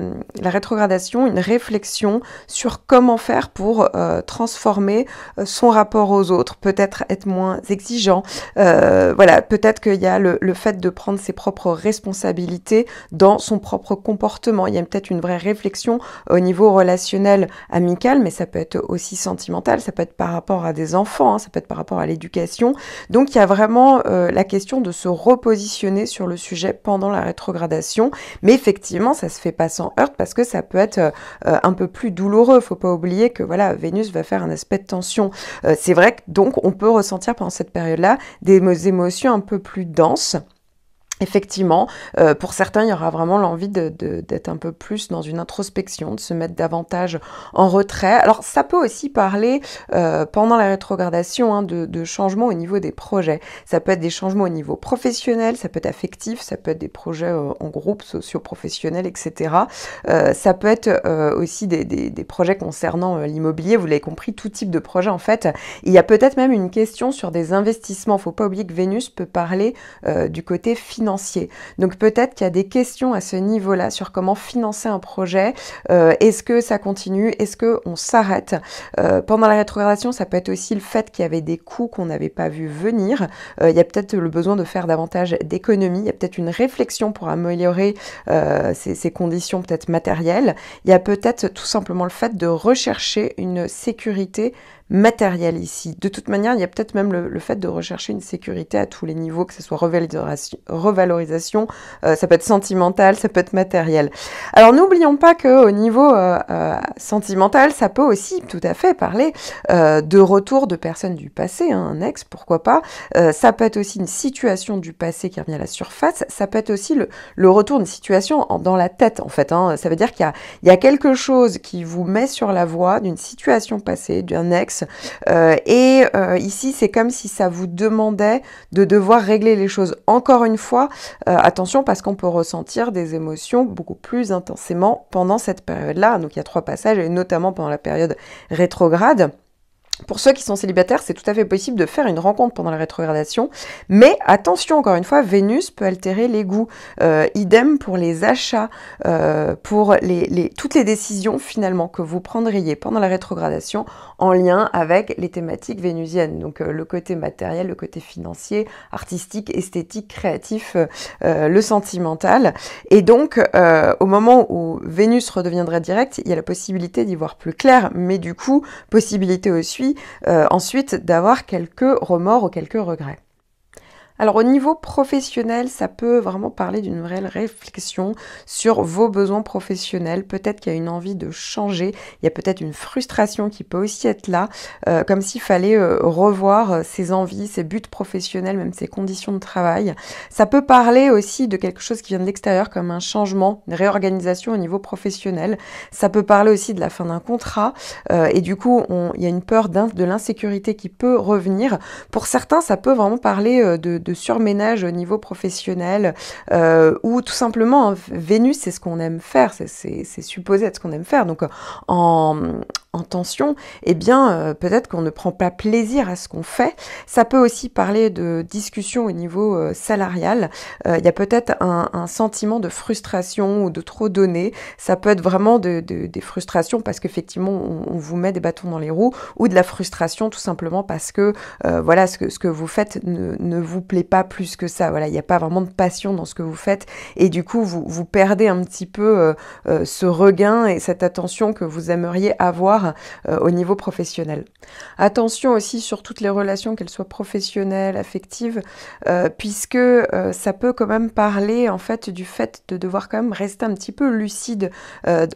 Speaker 1: rétrogradation une réflexion sur comment faire pour euh, transformer son rapport aux autres, peut-être être moins exigeant. voilà, peut-être qu'il y a le, le, fait de prendre ses propres responsabilités dans son propre comportement. Il y a peut-être une vraie réflexion au niveau relationnel, amical, mais ça ça peut être aussi sentimental, ça peut être par rapport à des enfants, hein, ça peut être par rapport à l'éducation. Donc il y a vraiment euh, la question de se repositionner sur le sujet pendant la rétrogradation. Mais effectivement, ça se fait pas sans heurte parce que ça peut être euh, un peu plus douloureux. Faut pas oublier que voilà, Vénus va faire un aspect de tension. Euh, c'est vrai que donc on peut ressentir pendant cette période-là des émotions un peu plus denses. Effectivement, euh, pour certains, il y aura vraiment l'envie d'être un peu plus dans une introspection, de se mettre davantage en retrait. Alors ça peut aussi parler euh, pendant la rétrogradation hein, de, changements au niveau des projets. Ça peut être des changements au niveau professionnel, ça peut être affectif, ça peut être des projets euh, en groupe, socio-professionnels, etc. ça peut être aussi des, projets concernant l'immobilier, vous l'avez compris, tout type de projet en fait. Il y a peut-être même une question sur des investissements. Faut pas oublier que Vénus peut parler du côté financier donc peut-être qu'il y a des questions à ce niveau-là sur comment financer un projet. Euh, est-ce que ça continue Est-ce que on s'arrête euh, Pendant la rétrogradation, ça peut être aussi le fait qu'il y avait des coûts qu'on n'avait pas vu venir. Euh, il y a peut-être le besoin de faire davantage d'économies. Il y a peut-être une réflexion pour améliorer ces conditions peut-être matérielles. Il y a peut-être tout simplement le fait de rechercher une sécurité matériel ici. De toute manière, il y a peut-être même le, fait de rechercher une sécurité à tous les niveaux, que ce soit revalorisation, euh, ça peut être sentimental, ça peut être matériel. Alors n'oublions pas qu'au niveau euh, euh, sentimental, ça peut aussi tout à fait parler de retour de personnes du passé, hein, un ex, pourquoi pas. ça peut être aussi une situation du passé qui revient à la surface, ça peut être aussi le, retour d'une situation dans la tête en fait. Hein. Ça veut dire qu'il y a quelque chose qui vous met sur la voie d'une situation passée, d'un ex, euh, et euh, ici, c'est comme si ça vous demandait de devoir régler les choses. Encore une fois, euh, attention parce qu'on peut ressentir des émotions beaucoup plus intensément pendant cette période-là. Donc il y a trois passages, et notamment pendant la période rétrograde. Pour ceux qui sont célibataires, c'est tout à fait possible de faire une rencontre pendant la rétrogradation, mais attention, encore une fois, Vénus peut altérer les goûts. idem pour les achats, pour toutes les décisions finalement que vous prendriez pendant la rétrogradation en lien avec les thématiques vénusiennes. Donc euh, le côté matériel, le côté financier, artistique, esthétique, créatif, euh, euh, le sentimental. Et donc au moment où Vénus redeviendrait directe, il y a la possibilité d'y voir plus clair, mais du coup, possibilité aussi ensuite d'avoir quelques remords ou quelques regrets. Alors au niveau professionnel, ça peut vraiment parler d'une réelle réflexion sur vos besoins professionnels. Peut-être qu'il y a une envie de changer, il y a peut-être une frustration qui peut aussi être là, euh, comme s'il fallait euh, revoir euh, ses envies, ses buts professionnels, même ses conditions de travail. Ça peut parler aussi de quelque chose qui vient de l'extérieur, comme un changement, une réorganisation au niveau professionnel. Ça peut parler aussi de la fin d'un contrat, et du coup, il y a une peur de l'insécurité qui peut revenir. Pour certains, ça peut vraiment parler de de surménage au niveau professionnel, euh, ou tout simplement, hein, Vénus, c'est ce qu'on aime faire, c'est supposé être ce qu'on aime faire. Donc en, en tension, eh bien euh, peut-être qu'on ne prend pas plaisir à ce qu'on fait. Ça peut aussi parler de discussion au niveau euh, salarial. Euh, il y a peut-être un, sentiment de frustration ou de trop donner. Ça peut être vraiment des frustrations parce qu'effectivement on, vous met des bâtons dans les roues ou de la frustration tout simplement parce que voilà ce que, ce que vous faites ne, vous plaît pas plus que ça. Voilà, il n'y a pas vraiment de passion dans ce que vous faites et du coup vous, vous perdez un petit peu ce regain et cette attention que vous aimeriez avoir euh, au niveau professionnel. Attention aussi sur toutes les relations, qu'elles soient professionnelles, affectives, euh, puisque euh, ça peut quand même parler en fait du fait de devoir quand même rester un petit peu lucide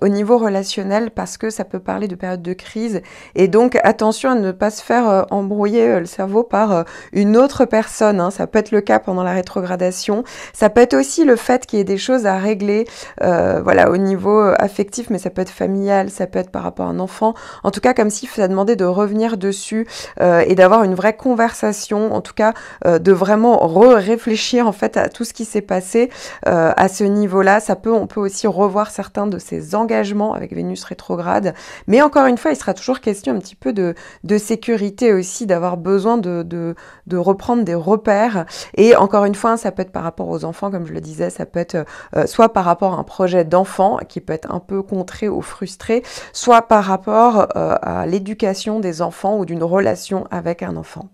Speaker 1: au niveau relationnel, parce que ça peut parler de période de crise. Et donc attention à ne pas se faire embrouiller le cerveau par une autre personne. Hein. Ça peut être le cas pendant la rétrogradation. Ça peut être aussi le fait qu'il y ait des choses à régler, voilà, au niveau affectif, mais ça peut être familial, ça peut être par rapport à un enfant, en tout cas comme si ça demandait de revenir dessus euh, et d'avoir une vraie conversation, en tout cas euh, de vraiment réfléchir en fait à tout ce qui s'est passé euh, à ce niveau-là. Ça peut, on peut aussi revoir certains de ses engagements avec Vénus rétrograde, mais encore une fois, il sera toujours question un petit peu de, sécurité aussi, d'avoir besoin de, reprendre des repères. Et encore une fois, ça peut être par rapport aux enfants, comme je le disais, ça peut être soit par rapport à un projet d'enfant qui peut être un peu contré ou frustré, soit par rapport euh, à l'éducation des enfants ou d'une relation avec un enfant.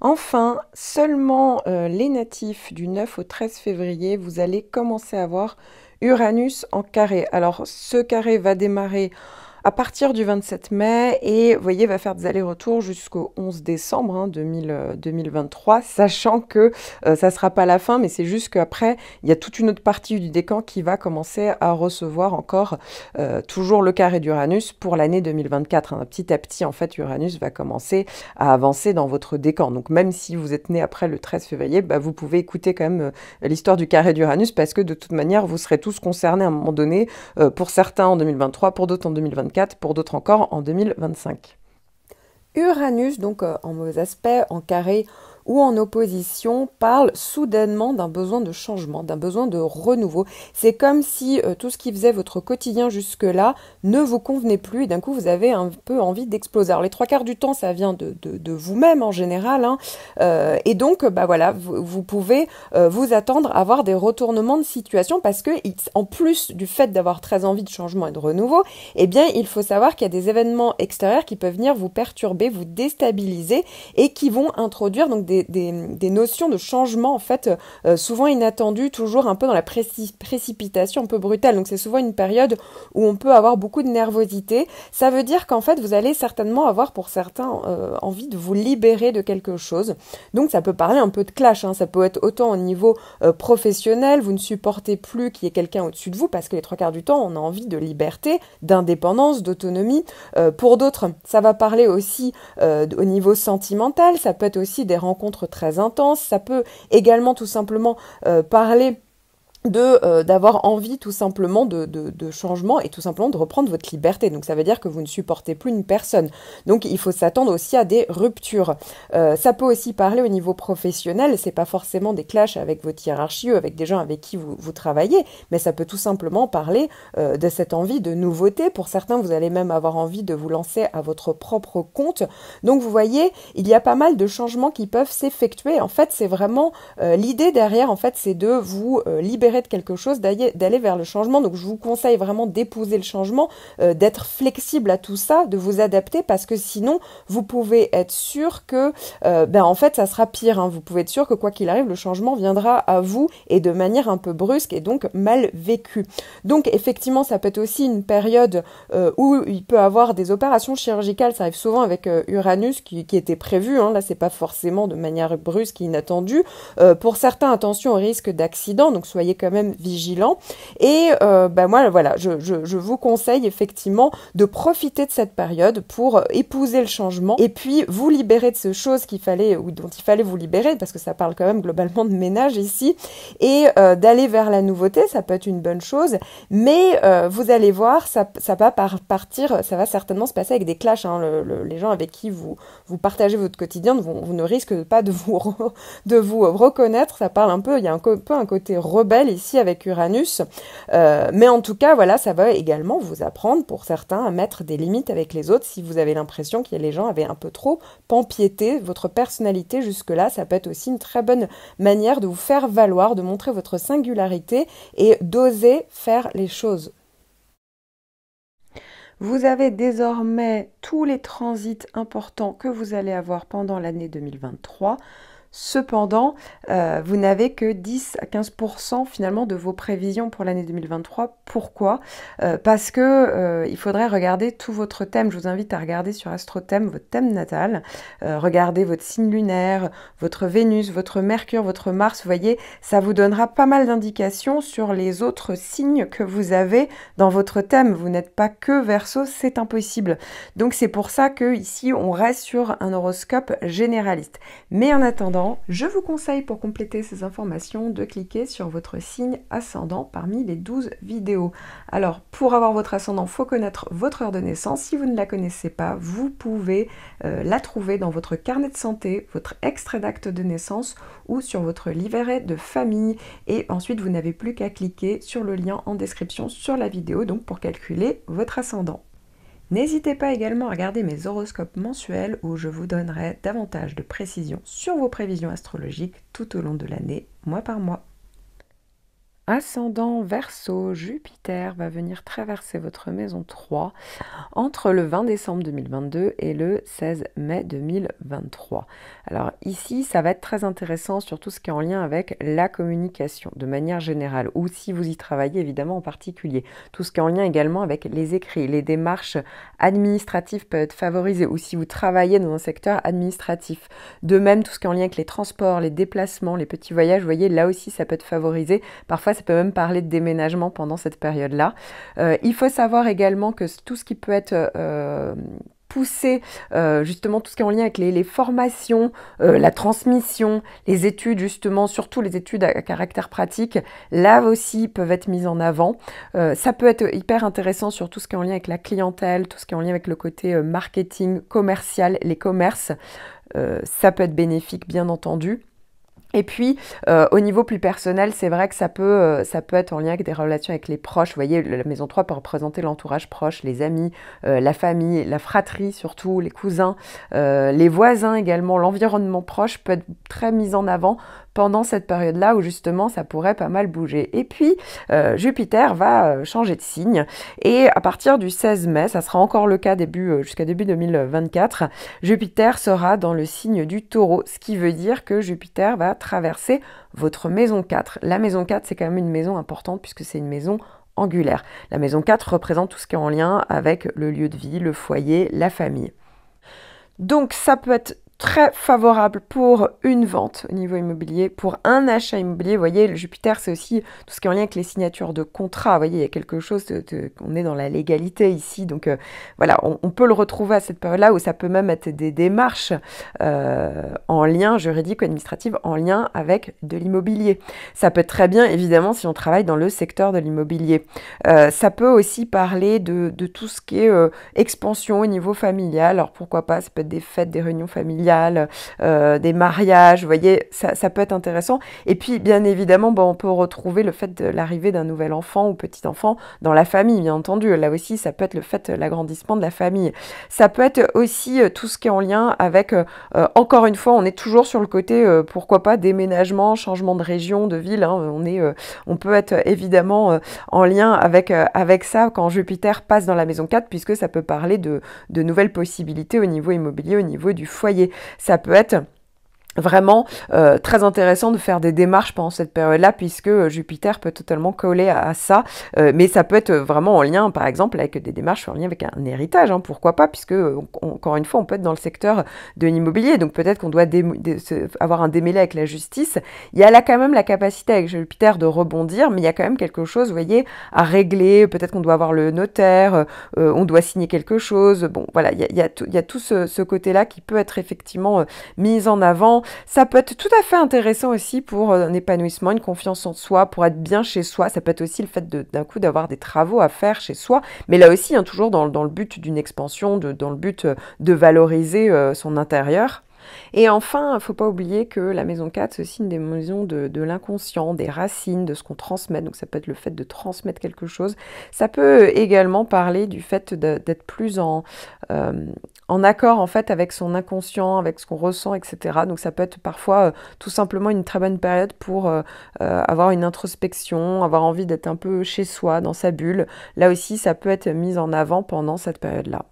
Speaker 1: Enfin, seulement euh, les natifs du 9 au 13 février, vous allez commencer à voir Uranus en carré. Alors ce carré va démarrer à partir du 27 mai et vous voyez va faire des allers-retours jusqu'au 11 décembre 2023, hein, euh, sachant que euh, ça ne sera pas la fin, mais c'est juste qu'après il y a toute une autre partie du décan qui va commencer à recevoir encore euh, toujours le carré d'Uranus pour l'année 2024. Hein. Petit à petit en fait Uranus va commencer à avancer dans votre décan. Donc même si vous êtes né après le 13 février, bah, vous pouvez écouter quand même l'histoire du carré d'Uranus parce que de toute manière vous serez tous concernés à un moment donné, pour certains en 2023, pour d'autres en 2024 pour d'autres encore en 2025. Uranus, donc euh, en mauvais aspect, en carré, ou en opposition parle soudainement d'un besoin de changement, d'un besoin de renouveau. C'est comme si euh, tout ce qui faisait votre quotidien jusque-là ne vous convenait plus et d'un coup vous avez un peu envie d'exploser. Alors les trois quarts du temps ça vient de, vous-même en général hein. euh, et donc bah voilà vous, pouvez euh, vous attendre à avoir des retournements de situation parce que en plus du fait d'avoir très envie de changement et de renouveau, eh bien il faut savoir qu'il y a des événements extérieurs qui peuvent venir vous perturber, vous déstabiliser et qui vont introduire donc des des, notions de changement en fait euh, souvent inattendu toujours un peu dans la précipitation, un peu brutale. Donc c'est souvent une période où on peut avoir beaucoup de nervosité. Ça veut dire qu'en fait vous allez certainement avoir pour certains euh, envie de vous libérer de quelque chose. Donc ça peut parler un peu de clash, hein. ça peut être autant au niveau euh, professionnel, vous ne supportez plus qu'il y ait quelqu'un au-dessus de vous parce que les trois quarts du temps on a envie de liberté, d'indépendance, d'autonomie. pour d'autres, ça va parler aussi au niveau sentimental, ça peut être aussi des rencontres très intense. Ça peut également tout simplement euh, parler de euh, d'avoir envie tout simplement de, de, changement et tout simplement de reprendre votre liberté. Donc ça veut dire que vous ne supportez plus une personne. Donc il faut s'attendre aussi à des ruptures. Euh, ça peut aussi parler au niveau professionnel. C'est pas forcément des clashs avec votre hiérarchie ou avec des gens avec qui vous, vous travaillez, mais ça peut tout simplement parler euh, de cette envie de nouveauté. Pour certains, vous allez même avoir envie de vous lancer à votre propre compte. Donc vous voyez, il y a pas mal de changements qui peuvent s'effectuer. En fait, c'est vraiment l'idée derrière. En fait, c'est de vous libérer de quelque chose, d'aller vers le changement. Donc je vous conseille vraiment d'épouser le changement, euh, d'être flexible à tout ça, de vous adapter parce que sinon vous pouvez être sûr que euh, ben en fait ça sera pire. Hein. Vous pouvez être sûr que quoi qu'il arrive, le changement viendra à vous et de manière un peu brusque et donc mal vécu Donc effectivement ça peut être aussi une période euh, où il peut avoir des opérations chirurgicales. Ça arrive souvent avec Uranus qui, était prévu. Hein. Là c'est pas forcément de manière brusque et inattendue. pour certains attention au risque d'accident. Donc soyez quand même vigilant. Et euh, ben moi, voilà, je, vous conseille effectivement de profiter de cette période pour euh, épouser le changement et puis vous libérer de ce chose qu'il fallait ou dont il fallait vous libérer parce que ça parle quand même globalement de ménage ici et euh, d'aller vers la nouveauté, ça peut être une bonne chose, mais vous allez voir, ça, va par partir, ça va certainement se passer avec des clashs. Hein. les gens avec qui vous, vous partagez votre quotidien, vous, vous ne risquez pas de vous, de vous reconnaître. Ça parle un peu, il y a un peu un côté rebelle ici avec Uranus. Euh, mais en tout cas, voilà, ça va également vous apprendre pour certains à mettre des limites avec les autres si vous avez l'impression que les gens avaient un peu trop pampiété votre personnalité jusque-là. Ça peut être aussi une très bonne manière de vous faire valoir, de montrer votre singularité et d'oser faire les choses. Vous avez désormais tous les transits importants que vous allez avoir pendant l'année 2023 Cependant, euh, vous n'avez que 10 à 15% finalement de vos prévisions pour l'année 2023. Pourquoi euh, Parce que euh, il faudrait regarder tout votre thème. Je vous invite à regarder sur AstroThème votre thème natal. regardez votre signe lunaire, votre Vénus, votre Mercure, votre Mars. Vous voyez, ça vous donnera pas mal d'indications sur les autres signes que vous avez dans votre thème. Vous n'êtes pas que verso, c'est impossible. Donc c'est pour ça que ici on reste sur un horoscope généraliste. Mais en attendant, je vous conseille pour compléter ces informations de cliquer sur votre signe ascendant parmi les 12 vidéos. Alors pour avoir votre ascendant, il faut connaître votre heure de naissance. Si vous ne la connaissez pas, vous pouvez euh, la trouver dans votre carnet de santé, votre extrait d'acte de naissance ou sur votre livret de famille. Et ensuite, vous n'avez plus qu'à cliquer sur le lien en description sur la vidéo donc pour calculer votre ascendant. N'hésitez pas également à regarder mes horoscopes mensuels où je vous donnerai davantage de précisions sur vos prévisions astrologiques tout au long de l'année, mois par mois ascendant verso, Jupiter va venir traverser votre maison 3 entre le 20 décembre 2022 et le 16 mai 2023. Alors ici, ça va être très intéressant sur tout ce qui est en lien avec la communication de manière générale, ou si vous y travaillez évidemment en particulier. Tout ce qui est en lien également avec les écrits, les démarches administratives peuvent être favorisées, ou si vous travaillez dans un secteur administratif. De même, tout ce qui est en lien avec les transports, les déplacements, les petits voyages, vous voyez, là aussi, ça peut être favorisé. Parfois, ça peut même parler de déménagement pendant cette période-là. Euh, il faut savoir également que tout ce qui peut être euh, poussé euh, justement tout ce qui est en lien avec les, formations, la transmission, les études justement, surtout les études à, caractère pratique, là aussi peuvent être mises en avant. ça peut être hyper intéressant sur tout ce qui est en lien avec la clientèle, tout ce qui est en lien avec le côté marketing commercial, les commerces. ça peut être bénéfique bien entendu. Et puis, euh, au niveau plus personnel, c'est vrai que ça peut, euh, ça peut être en lien avec des relations avec les proches. Vous voyez, la maison 3 peut représenter l'entourage proche, les amis, euh, la famille, la fratrie surtout, les cousins, les voisins également. L'environnement proche peut être très mis en avant pendant cette période-là où justement ça pourrait pas mal bouger. Et puis euh, Jupiter va euh, changer de signe et à partir du 16 mai, ça sera encore le cas euh, jusqu'à début 2024, Jupiter sera dans le signe du Taureau, ce qui veut dire que Jupiter va traverser votre maison 4. La maison 4, c'est quand même une maison importante puisque c'est une maison angulaire. La maison 4 représente tout ce qui est en lien avec le lieu de vie, le foyer, la famille. Donc ça peut être très favorable pour une vente au niveau immobilier, pour un achat immobilier. Vous voyez, Jupiter, c'est aussi tout ce qui est en lien avec les signatures de contrat. Vous voyez, il y a quelque chose, on est dans la légalité ici. Donc euh, voilà, on, peut le retrouver à cette période-là où ça peut même être des démarches euh, en lien juridique ou administrative, en lien avec de l'immobilier. Ça peut être très bien, évidemment, si on travaille dans le secteur de l'immobilier. Euh, ça peut aussi parler de tout ce qui est expansion au niveau familial. Alors pourquoi pas, ça peut être des fêtes, des réunions familiales euh, des mariages, vous voyez, ça, peut être intéressant. Et puis, bien évidemment, bah, on peut retrouver le fait de l'arrivée d'un nouvel enfant ou petit enfant dans la famille, bien entendu. Là aussi, ça peut être le fait de l'agrandissement de la famille. Ça peut être aussi euh, tout ce qui est en lien avec, euh, encore une fois, on est toujours sur le côté, pourquoi pas, déménagement, changement de région, de ville. Hein. on, est, on peut être évidemment en lien avec, avec ça quand Jupiter passe dans la maison 4, puisque ça peut parler de nouvelles possibilités au niveau immobilier, au niveau du foyer. Ça peut être vraiment euh, très intéressant de faire des démarches pendant cette période-là puisque euh, Jupiter peut totalement coller à, ça, euh, mais ça peut être vraiment en lien par exemple avec des démarches en lien avec un héritage, hein, pourquoi pas, puisque encore une fois on peut être dans le secteur de l'immobilier, donc peut-être qu'on doit avoir un démêlé avec la justice, il y a là quand même la capacité avec Jupiter de rebondir, mais il y a quand même quelque chose, vous voyez, à régler, peut-être qu'on doit avoir le notaire, on doit signer quelque chose, bon voilà, il y a, y a, tout, y a tout, ce, ce côté-là qui peut être effectivement mis en avant, ça peut être tout à fait intéressant aussi pour euh, un épanouissement, une confiance en soi, pour être bien chez soi. Ça peut être aussi le fait d'un coup d'avoir des travaux à faire chez soi, mais là aussi, hein, toujours dans, le but d'une expansion, dans le but euh, de valoriser euh, son intérieur. Et enfin, il faut pas oublier que la maison 4, c'est aussi une des maisons de, l'inconscient, des racines, de ce qu'on transmet. Donc ça peut être le fait de transmettre quelque chose. Ça peut également parler du fait d'être plus en, en accord en fait avec son inconscient, avec ce qu'on ressent, etc. Donc ça peut être parfois euh, tout simplement une très bonne période pour euh, euh, avoir une introspection, avoir envie d'être un peu chez soi, dans sa bulle. Là aussi, ça peut être mis en avant pendant cette période-là.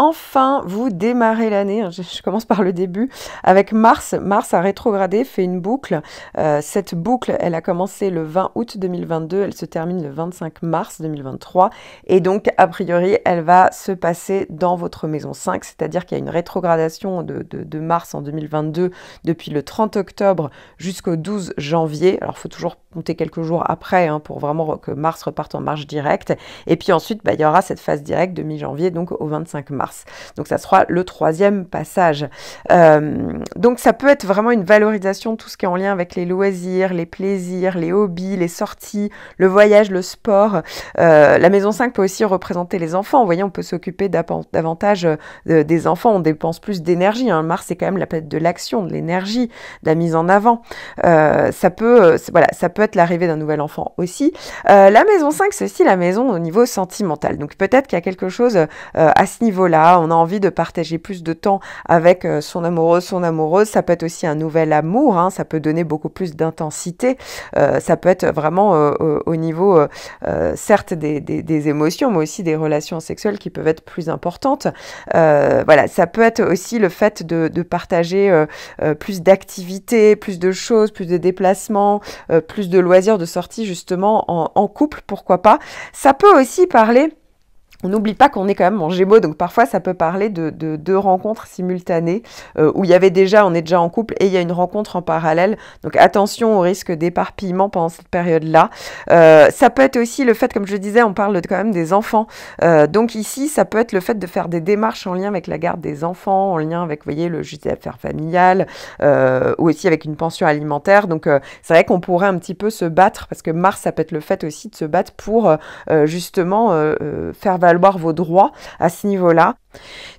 Speaker 1: Enfin, vous démarrez l'année, je commence par le début, avec Mars. Mars a rétrogradé, fait une boucle. Euh, cette boucle, elle a commencé le 20 août 2022, elle se termine le 25 mars 2023. Et donc, a priori, elle va se passer dans votre maison 5, c'est-à-dire qu'il y a une rétrogradation de, de Mars en 2022 depuis le 30 octobre jusqu'au 12 janvier. Alors, il faut toujours compter quelques jours après hein, pour vraiment que mars reparte en marche directe. Et puis ensuite, bah, il y aura cette phase directe de mi-janvier, donc au 25 mars. Donc ça sera le troisième passage. Euh, donc ça peut être vraiment une valorisation tout ce qui est en lien avec les loisirs, les plaisirs, les hobbies, les sorties, le voyage, le sport. Euh, la maison 5 peut aussi représenter les enfants. Vous voyez, on peut s'occuper davantage euh, des enfants. On dépense plus d'énergie. Hein. Mars, c'est quand même la planète de l'action, de l'énergie, de la mise en avant. ça peut, voilà, ça peut être l'arrivée d'un nouvel enfant aussi. Euh, la maison 5, c'est aussi la maison au niveau sentimental. Donc peut-être qu'il y a quelque chose euh, à ce niveau-là. On a envie de partager plus de temps avec euh, son amoureux, son amoureuse. Ça peut être aussi un nouvel amour. Hein. Ça peut donner beaucoup plus d'intensité. ça peut être vraiment au, niveau, certes, des, émotions, mais aussi des relations sexuelles qui peuvent être plus importantes. voilà, ça peut être aussi le fait de, de partager plus d'activités, plus de choses, plus de déplacements, plus de loisirs de sortie justement en couple, pourquoi pas. Ça peut aussi parler on n'oublie pas qu'on est quand même en Gémeaux, donc parfois ça peut parler de deux rencontres simultanées euh, où il y avait déjà, on est déjà en couple et il y a une rencontre en parallèle. Donc attention au risque d'éparpillement pendant cette période-là. Euh, ça peut être aussi le fait, comme je le disais, on parle quand même des enfants. Euh, donc ici, ça peut être le fait de faire des démarches en lien avec la garde des enfants, en lien avec, vous voyez, le juge des affaires familiales ou aussi avec une pension alimentaire. Donc c'est vrai qu'on pourrait un petit peu se battre parce que Mars, ça peut être le fait aussi de se battre pour justement faire valoir valoir vos droits à ce niveau-là.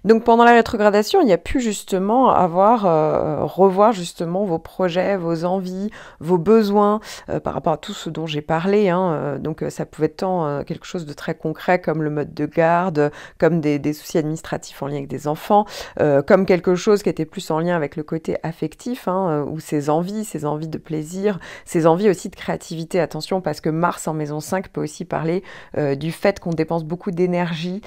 Speaker 1: Donc pendant la rétrogradation, il y a pu justement avoir, euh, revoir justement vos projets, vos envies, vos besoins euh, par rapport à tout ce dont j'ai parlé. Hein, euh, donc ça pouvait être tant quelque chose de très concret comme le mode de garde, comme des, soucis administratifs en lien avec des enfants, comme quelque chose qui était plus en lien avec le côté affectif, hein, ou ses envies, ses envies de plaisir, ses envies aussi de créativité. Attention parce que Mars en maison 5 peut aussi parler du fait qu'on dépense beaucoup d'énergie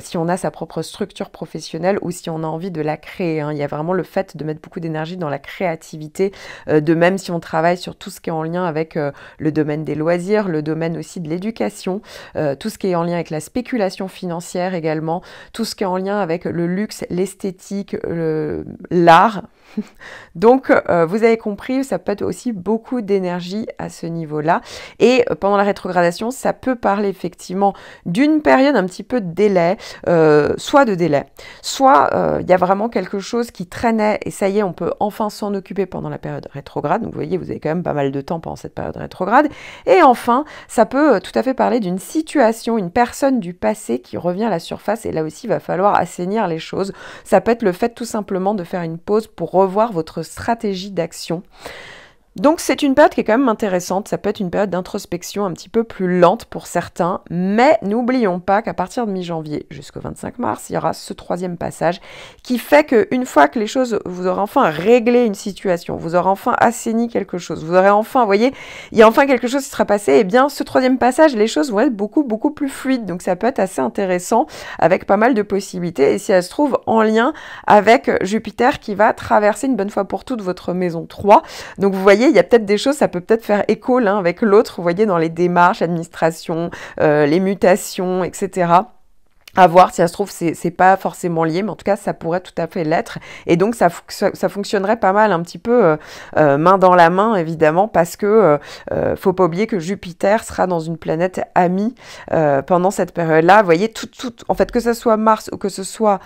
Speaker 1: si on a sa propre structure professionnelle ou si on a envie de la créer. Hein. Il y a vraiment le fait de mettre beaucoup d'énergie dans la créativité, euh, de même si on travaille sur tout ce qui est en lien avec euh, le domaine des loisirs, le domaine aussi de l'éducation, euh, tout ce qui est en lien avec la spéculation financière également, tout ce qui est en lien avec le luxe, l'esthétique, l'art. [laughs] Donc, vous avez compris, ça peut être aussi beaucoup d'énergie à ce niveau-là. Et pendant la rétrogradation, ça peut parler effectivement d'une période un petit peu de délai, soit soit de délai, soit euh, il y a vraiment quelque chose qui traînait et ça y est, on peut enfin s'en occuper pendant la période rétrograde. Donc vous voyez, vous avez quand même pas mal de temps pendant cette période rétrograde. Et enfin, ça peut euh, tout à fait parler d'une situation, une personne du passé qui revient à la surface et là aussi, il va falloir assainir les choses. Ça peut être le fait tout simplement de faire une pause pour revoir votre stratégie d'action. Donc c'est une période qui est quand même intéressante, ça peut être une période d'introspection un petit peu plus lente pour certains, mais n'oublions pas qu'à partir de mi-janvier jusqu'au 25 mars, il y aura ce troisième passage qui fait qu'une fois que les choses, vous aurez enfin réglé une situation, vous aurez enfin assaini quelque chose, vous aurez enfin, vous voyez, il y a enfin quelque chose qui sera passé, et eh bien ce troisième passage, les choses vont être beaucoup, beaucoup plus fluides, donc ça peut être assez intéressant avec pas mal de possibilités, et si elle se trouve en lien avec Jupiter qui va traverser une bonne fois pour toutes votre maison 3, donc vous voyez, il y a peut-être des choses, ça peut peut-être faire écho l'un avec l'autre, vous voyez, dans les démarches, administration, euh, les mutations, etc à voir si ça se trouve c'est pas forcément lié mais en tout cas ça pourrait tout à fait l'être et donc ça, ça, fonctionnerait pas mal un petit peu euh, euh, main dans la main évidemment parce que faut pas oublier que Jupiter sera dans une planète amie pendant cette période là vous voyez tout, tout en fait que ce soit Mars ou que ce soit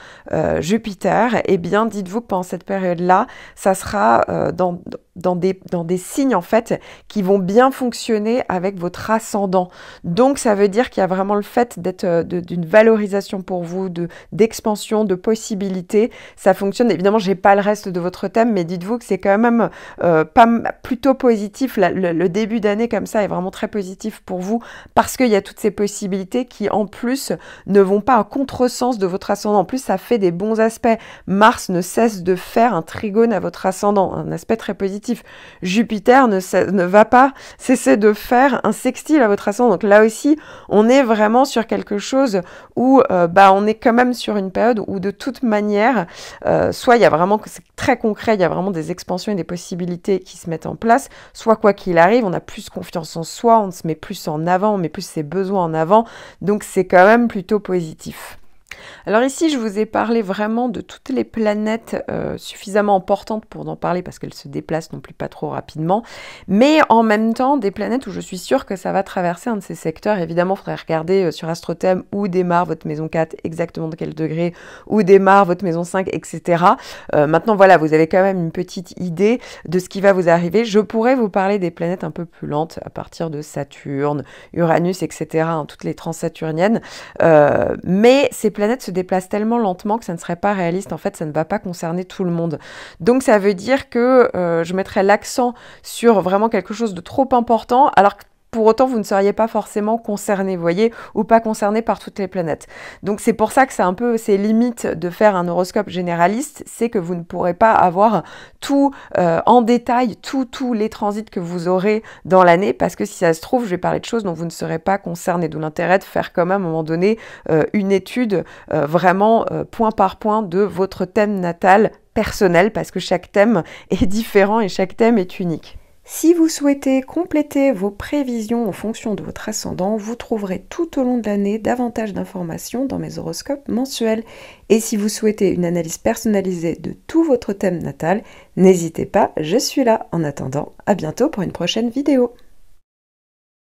Speaker 1: Jupiter eh bien dites-vous que pendant cette période là ça sera dans dans des, dans des signes en fait qui vont bien fonctionner avec votre ascendant. Donc ça veut dire qu'il y a vraiment le fait d'être euh, d'une valorisation pour vous, d'expansion, de, possibilités. Ça fonctionne. Évidemment, j'ai pas le reste de votre thème, mais dites-vous que c'est quand même euh, pas, plutôt positif. le, début d'année comme ça est vraiment très positif pour vous parce qu'il y a toutes ces possibilités qui en plus ne vont pas à contresens de votre ascendant. En plus, ça fait des bons aspects. Mars ne cesse de faire un trigone à votre ascendant, un aspect très positif Jupiter ne, ne va pas cesser de faire un sextile à votre ascendant. Donc là aussi, on est vraiment sur quelque chose où euh, bah, on est quand même sur une période où de toute manière, euh, soit il y a vraiment, c'est très concret, il y a vraiment des expansions et des possibilités qui se mettent en place, soit quoi qu'il arrive, on a plus confiance en soi, on se met plus en avant, on met plus ses besoins en avant. Donc c'est quand même plutôt positif. Alors ici, je vous ai parlé vraiment de toutes les planètes euh, suffisamment importantes pour en parler parce qu'elles se déplacent non plus pas trop rapidement, mais en même temps des planètes où je suis sûre que ça va traverser un de ces secteurs. Évidemment, il faudrait regarder euh, sur Astrothème où démarre votre maison 4, exactement de quel degré, où démarre votre maison 5, etc. Euh, maintenant, voilà, vous avez quand même une petite idée de ce qui va vous arriver. Je pourrais vous parler des planètes un peu plus lentes à partir de Saturne, Uranus, etc., hein, toutes les transsaturniennes, mais ces planètes se déplace tellement lentement que ça ne serait pas réaliste. En fait, ça ne va pas concerner tout le monde. Donc ça veut dire que euh, je mettrais l'accent sur vraiment quelque chose de trop important, alors que pour autant vous ne seriez pas forcément concerné, voyez, ou pas concerné par toutes les planètes. Donc c'est pour ça que c'est un peu ces limites de faire un horoscope généraliste, c'est que vous ne pourrez pas avoir tout euh, en détail, tous les transits que vous aurez dans l'année, parce que si ça se trouve, je vais parler de choses dont vous ne serez pas concerné, d'où l'intérêt de faire quand même à un moment donné euh, une étude euh, vraiment point par point de votre thème natal personnel, parce que chaque thème [laughs] est différent et chaque thème est unique. Si vous souhaitez compléter vos prévisions en fonction de votre ascendant, vous trouverez tout au long de l'année davantage d'informations dans mes horoscopes mensuels. Et si vous souhaitez une analyse personnalisée de tout votre thème natal, n'hésitez pas, je suis là. En attendant, à bientôt pour une prochaine vidéo.